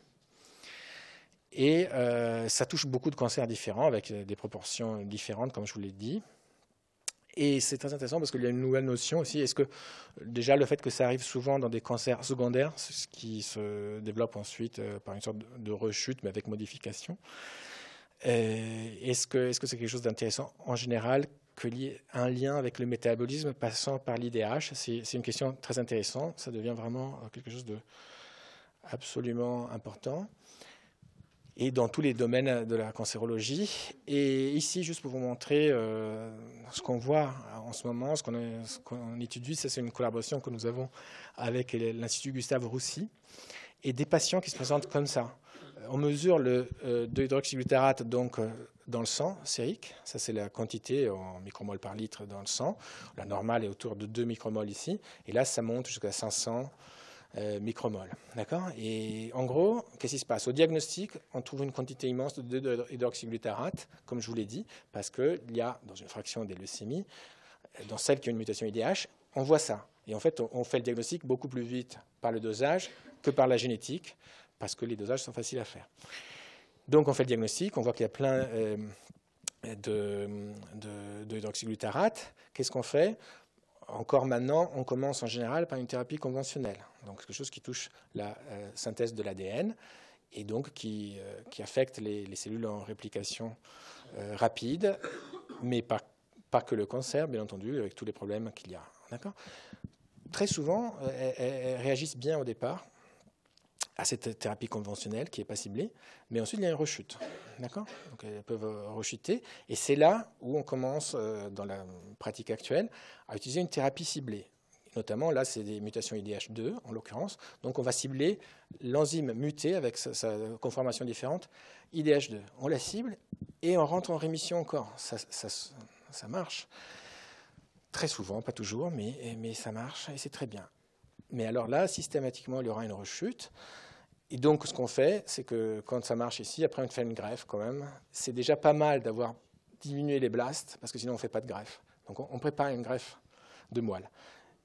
Et euh, ça touche beaucoup de cancers différents avec euh, des proportions différentes, comme je vous l'ai dit. Et c'est très intéressant parce qu'il y a une nouvelle notion aussi. Est-ce que déjà le fait que ça arrive souvent dans des cancers secondaires, ce qui se développe ensuite euh, par une sorte de rechute, mais avec modification, euh, est-ce que c'est quelque chose d'intéressant en général que lié un lien avec le métabolisme passant par l'IDH C'est une question très intéressante. Ça devient vraiment euh, quelque chose d'absolument important et dans tous les domaines de la cancérologie. Et ici, juste pour vous montrer euh, ce qu'on voit en ce moment, ce qu'on étudie, c'est une collaboration que nous avons avec l'Institut Gustave Roussy, et des patients qui se présentent comme ça. Euh, on mesure le euh, donc, euh, dans le sang sérique, ça c'est la quantité en micromol par litre dans le sang. La normale est autour de 2 micromol ici, et là ça monte jusqu'à 500 euh, micromol. D'accord Et en gros, qu'est-ce qui se passe Au diagnostic, on trouve une quantité immense de hydroxyglutarate, comme je vous l'ai dit, parce qu'il y a, dans une fraction des leucémies, dans celles qui ont une mutation IDH, on voit ça. Et en fait, on fait le diagnostic beaucoup plus vite par le dosage que par la génétique, parce que les dosages sont faciles à faire. Donc, on fait le diagnostic, on voit qu'il y a plein euh, de, Qu'est-ce qu'on fait Encore maintenant, on commence en général par une thérapie conventionnelle donc quelque chose qui touche la euh, synthèse de l'ADN et donc qui, euh, affecte les, cellules en réplication euh, rapide, mais pas, que le cancer, bien entendu, avec tous les problèmes qu'il y a. D'accord Très souvent, elles, réagissent bien au départ, à cette thérapie conventionnelle qui n'est pas ciblée, mais ensuite il y a une rechute. D'accord Donc elles peuvent rechuter, et c'est là où on commence, dans la pratique actuelle, à utiliser une thérapie ciblée. Notamment, là, c'est des mutations IDH2, en l'occurrence. Donc, on va cibler l'enzyme mutée avec sa, conformation différente, IDH2. On la cible et on rentre en rémission encore. Ça, ça, marche. Très souvent, pas toujours, mais, mais ça marche et c'est très bien. Mais alors là, systématiquement, il y aura une rechute. Et donc, ce qu'on fait, c'est que quand ça marche ici, après, on fait une greffe quand même. C'est déjà pas mal d'avoir diminué les blasts, parce que sinon, on ne fait pas de greffe. Donc, on prépare une greffe de moelle.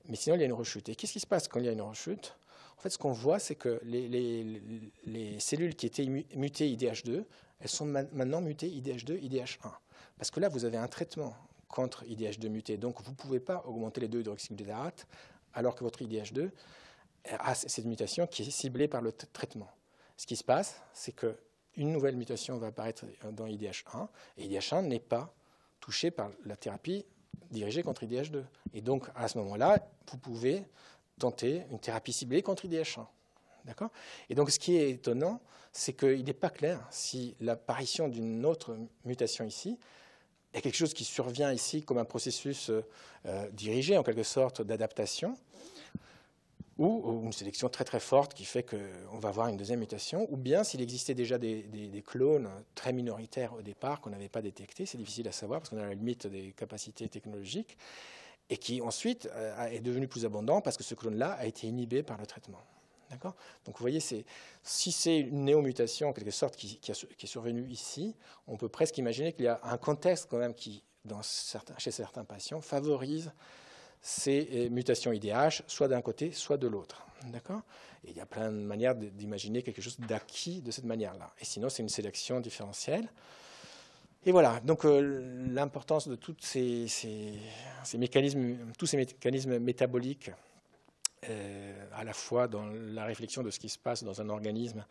Mais sinon, il y a une rechute. Et qu'est-ce qui se passe quand il y a une rechute En fait, ce qu'on voit, c'est que les, cellules qui étaient mutées IDH2, elles sont maintenant mutées IDH2, IDH1. Parce que là, vous avez un traitement contre IDH2 muté. Donc, vous ne pouvez pas augmenter les deux hydroxyglutarate alors que votre IDH2 a cette mutation qui est ciblée par le traitement. Ce qui se passe, c'est qu'une nouvelle mutation va apparaître euh, dans IDH1, et IDH1 n'est pas touché par la thérapie dirigé contre IDH2. Et donc, à ce moment-là, vous pouvez tenter une thérapie ciblée contre IDH1. D'accord Et donc, ce qui est étonnant, c'est qu'il n'est pas clair si l'apparition d'une autre mutation ici est quelque chose qui survient ici comme un processus euh, euh, dirigé, en quelque sorte, d'adaptation, ou euh, une sélection très très forte qui fait qu'on va avoir une deuxième mutation, ou bien s'il existait déjà des, clones très minoritaires au départ qu'on n'avait pas détectés, c'est difficile à savoir parce qu'on a la limite des capacités technologiques, et qui ensuite euh, est devenu plus abondant parce que ce clone-là a été inhibé par le traitement. Donc vous voyez, si c'est une néomutation en quelque sorte qui, est survenue ici, on peut presque imaginer qu'il y a un contexte quand même qui, chez certains patients, favorise ces euh, mutations IDH, soit d'un côté, soit de l'autre. il y a plein de manières d'imaginer quelque chose d'acquis de cette manière-là. Et sinon, c'est une sélection différentielle. Et voilà, donc euh, l'importance de toutes ces, mécanismes, tous ces mécanismes métaboliques, euh, à la fois dans la réflexion de ce qui se passe dans un organisme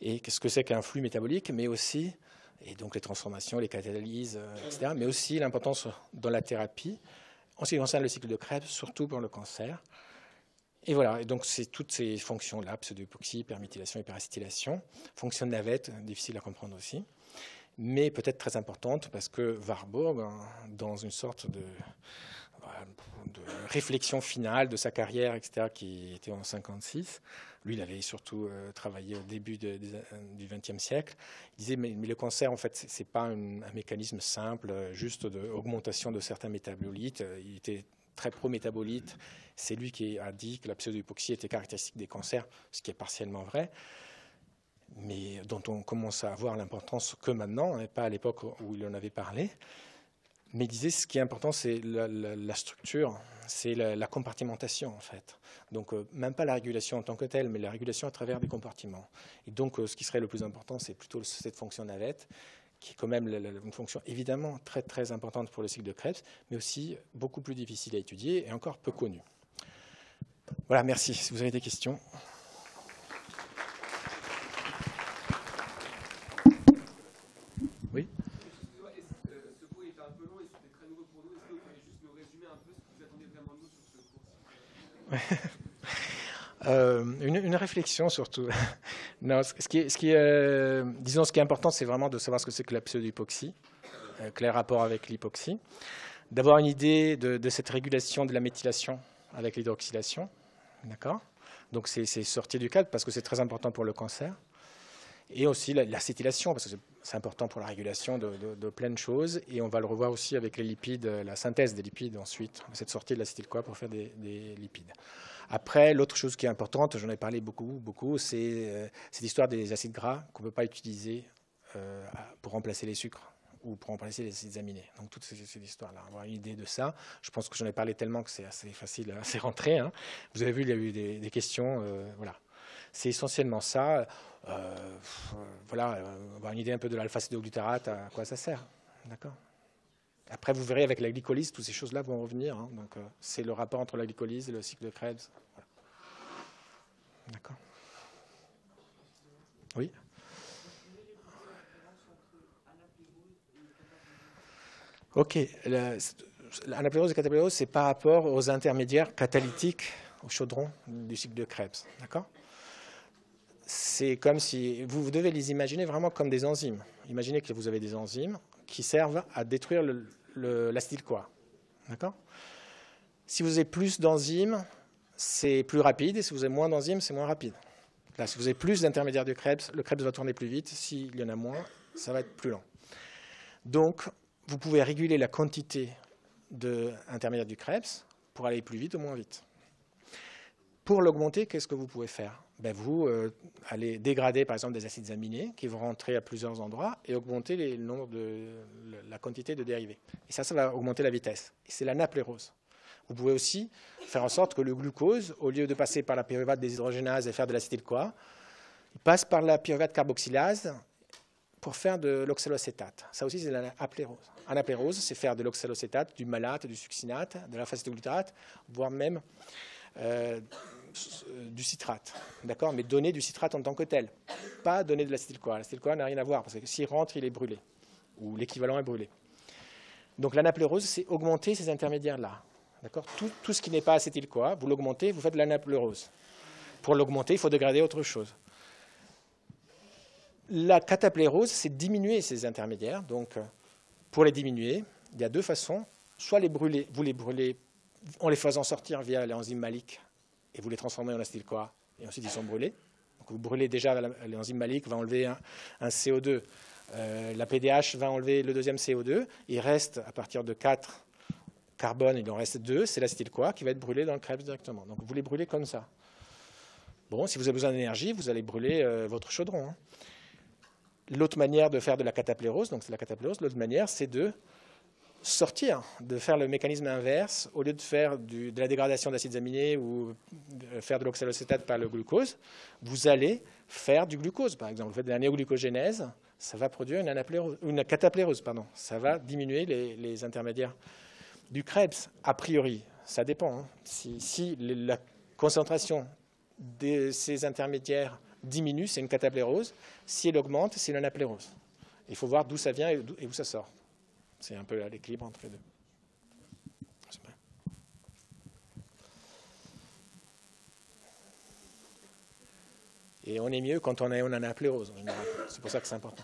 et ce que c'est qu'un flux métabolique, mais aussi, et donc les transformations, les catalyses, etc., mais aussi l'importance dans la thérapie, en ce qui concerne le cycle de Krebs, surtout pour le cancer. Et voilà, et donc c'est toutes ces fonctions-là, pseudo-époxy, permétilation, hyperacétylation, fonction de navette, difficile à comprendre aussi, mais peut-être très importante parce que Warburg, hein, dans une sorte de, euh, de réflexion finale de sa carrière, etc., qui était en 56. Lui, il avait surtout euh, travaillé au début euh, du XXe siècle. Il disait, mais, le cancer, en fait, ce n'est pas un mécanisme simple, juste d'augmentation de, certains métabolites. Il était très pro-métabolite. C'est lui qui a dit que la pseudo-hypoxie était caractéristique des cancers, ce qui est partiellement vrai mais dont on commence à voir l'importance que maintenant, et pas à l'époque où il en avait parlé. Mais il disait, ce qui est important, c'est la, structure, c'est la, compartimentation, en fait. Donc, euh, même pas la régulation en tant que telle, mais la régulation à travers des compartiments. Et donc, euh, ce qui serait le plus important, c'est plutôt cette fonction navette, qui est quand même une fonction évidemment très, très importante pour le cycle de Krebs, mais aussi beaucoup plus difficile à étudier et encore peu connue. Voilà, merci. Si vous avez des questions. Euh, une, réflexion surtout. <laughs> non, ce qui, est, euh, disons, ce qui est important, c'est vraiment de savoir ce que c'est que la pseudo-hypoxie, euh, rapport avec l'hypoxie, d'avoir une idée de, de, cette régulation de la méthylation avec l'hydroxylation, d'accord Donc c'est sortir du cadre parce que c'est très important pour le cancer et aussi l'acétylation, parce que c'est important pour la régulation de, plein de choses. Et on va le revoir aussi avec les lipides, la synthèse des lipides ensuite, cette sortie de l'acétyl-CoA pour faire des, lipides. Après, l'autre chose qui est importante, j'en ai parlé beaucoup, beaucoup, c'est l'histoire euh, cette histoire des acides gras qu'on ne peut pas utiliser euh, pour remplacer les sucres ou pour remplacer les acides aminés. Donc, toute cette, histoire-là, avoir une idée de ça. Je pense que j'en ai parlé tellement que c'est assez facile, à <laughs> rentrer. Hein. Vous avez vu, il y a eu des, questions. Euh, voilà. C'est essentiellement ça. Euh, voilà, euh, avoir une idée un peu de l'alpha-cétoglutarate, à quoi ça sert. D'accord Après, vous verrez avec la glycolyse, toutes ces choses-là vont revenir. Hein. Euh, c'est le rapport entre la glycolyse et le cycle de Krebs. D'accord Oui Ok. L'anaplérose et cataplérose, c'est par rapport aux intermédiaires catalytiques au chaudron du cycle de Krebs. D'accord c'est comme si vous, devez les imaginer vraiment comme des enzymes. Imaginez que vous avez des enzymes qui servent à détruire l'acide quoi. D'accord Si vous avez plus d'enzymes, c'est plus rapide, et si vous avez moins d'enzymes, c'est moins rapide. Là, si vous avez plus d'intermédiaires du Krebs, le Krebs va tourner plus vite. S'il y en a moins, ça va être plus lent. Donc, vous pouvez réguler la quantité d'intermédiaires du Krebs pour aller plus vite ou moins vite. Pour l'augmenter, qu'est-ce que vous pouvez faire ben, Vous euh, allez dégrader par exemple des acides aminés qui vont rentrer à plusieurs endroits et augmenter de, la quantité de dérivés. Et ça, ça va augmenter la vitesse. C'est la naplérose. Vous pouvez aussi faire en sorte que le glucose, au lieu de passer par la pyruvate déshydrogénase et faire de l'acétyl-CoA, passe par la pyruvate carboxylase pour faire de l'oxaloacétate. Ça aussi, c'est l'anaplérose. Anaplérose, c'est faire de l'oxalocétate, du malate, du succinate, de la glutamate, voire même euh, euh, du citrate, d'accord Mais donner du citrate en tant que tel, pas donner de l'acétyl-CoA. n'a rien à voir, parce que s'il rentre, il est brûlé, ou l'équivalent est brûlé. Donc l'anapleurose, c'est augmenter ces intermédiaires-là, d'accord tout, ce qui n'est pas acétyl vous l'augmentez, vous faites de l'anapleurose. Pour l'augmenter, il faut dégrader autre chose. La cataplérose, c'est diminuer ces intermédiaires. Donc, euh, pour les diminuer, il y a deux façons. Soit les brûler, vous les brûlez en les faisant sortir via l'enzyme malique et vous les transformez en acide quoi Et ensuite, ils sont brûlés. Donc vous brûlez déjà l'enzyme malique, va enlever un, CO2. Euh, la PDH va enlever le deuxième CO2. Il reste, à partir de 4 carbone, il en reste 2, c'est l'acétyl-CoA qui va être brûlé dans le Krebs directement. Donc vous les brûlez comme ça. Bon, si vous avez besoin d'énergie, vous allez brûler euh, votre chaudron. Hein. L'autre manière de faire de la cataplérose, donc c'est la cataplérose, l'autre manière, c'est de sortir, de faire le mécanisme inverse, au lieu de faire de la dégradation d'acides aminés ou faire de l'oxalocétate par le glucose, vous allez faire du glucose. Par exemple, vous faites de la néoglucogénèse, ça va produire une, une cataplérose, pardon. ça va diminuer les, intermédiaires du Krebs, a priori. Ça dépend. Hein. Si, si la concentration de ces intermédiaires diminue, c'est une cataplérose. Si elle augmente, c'est une anaplérose. Il faut voir d'où ça vient et où ça sort. C'est un peu l'équilibre entre les deux. Et on est mieux quand on, a, on en a rose C'est pour ça que c'est important.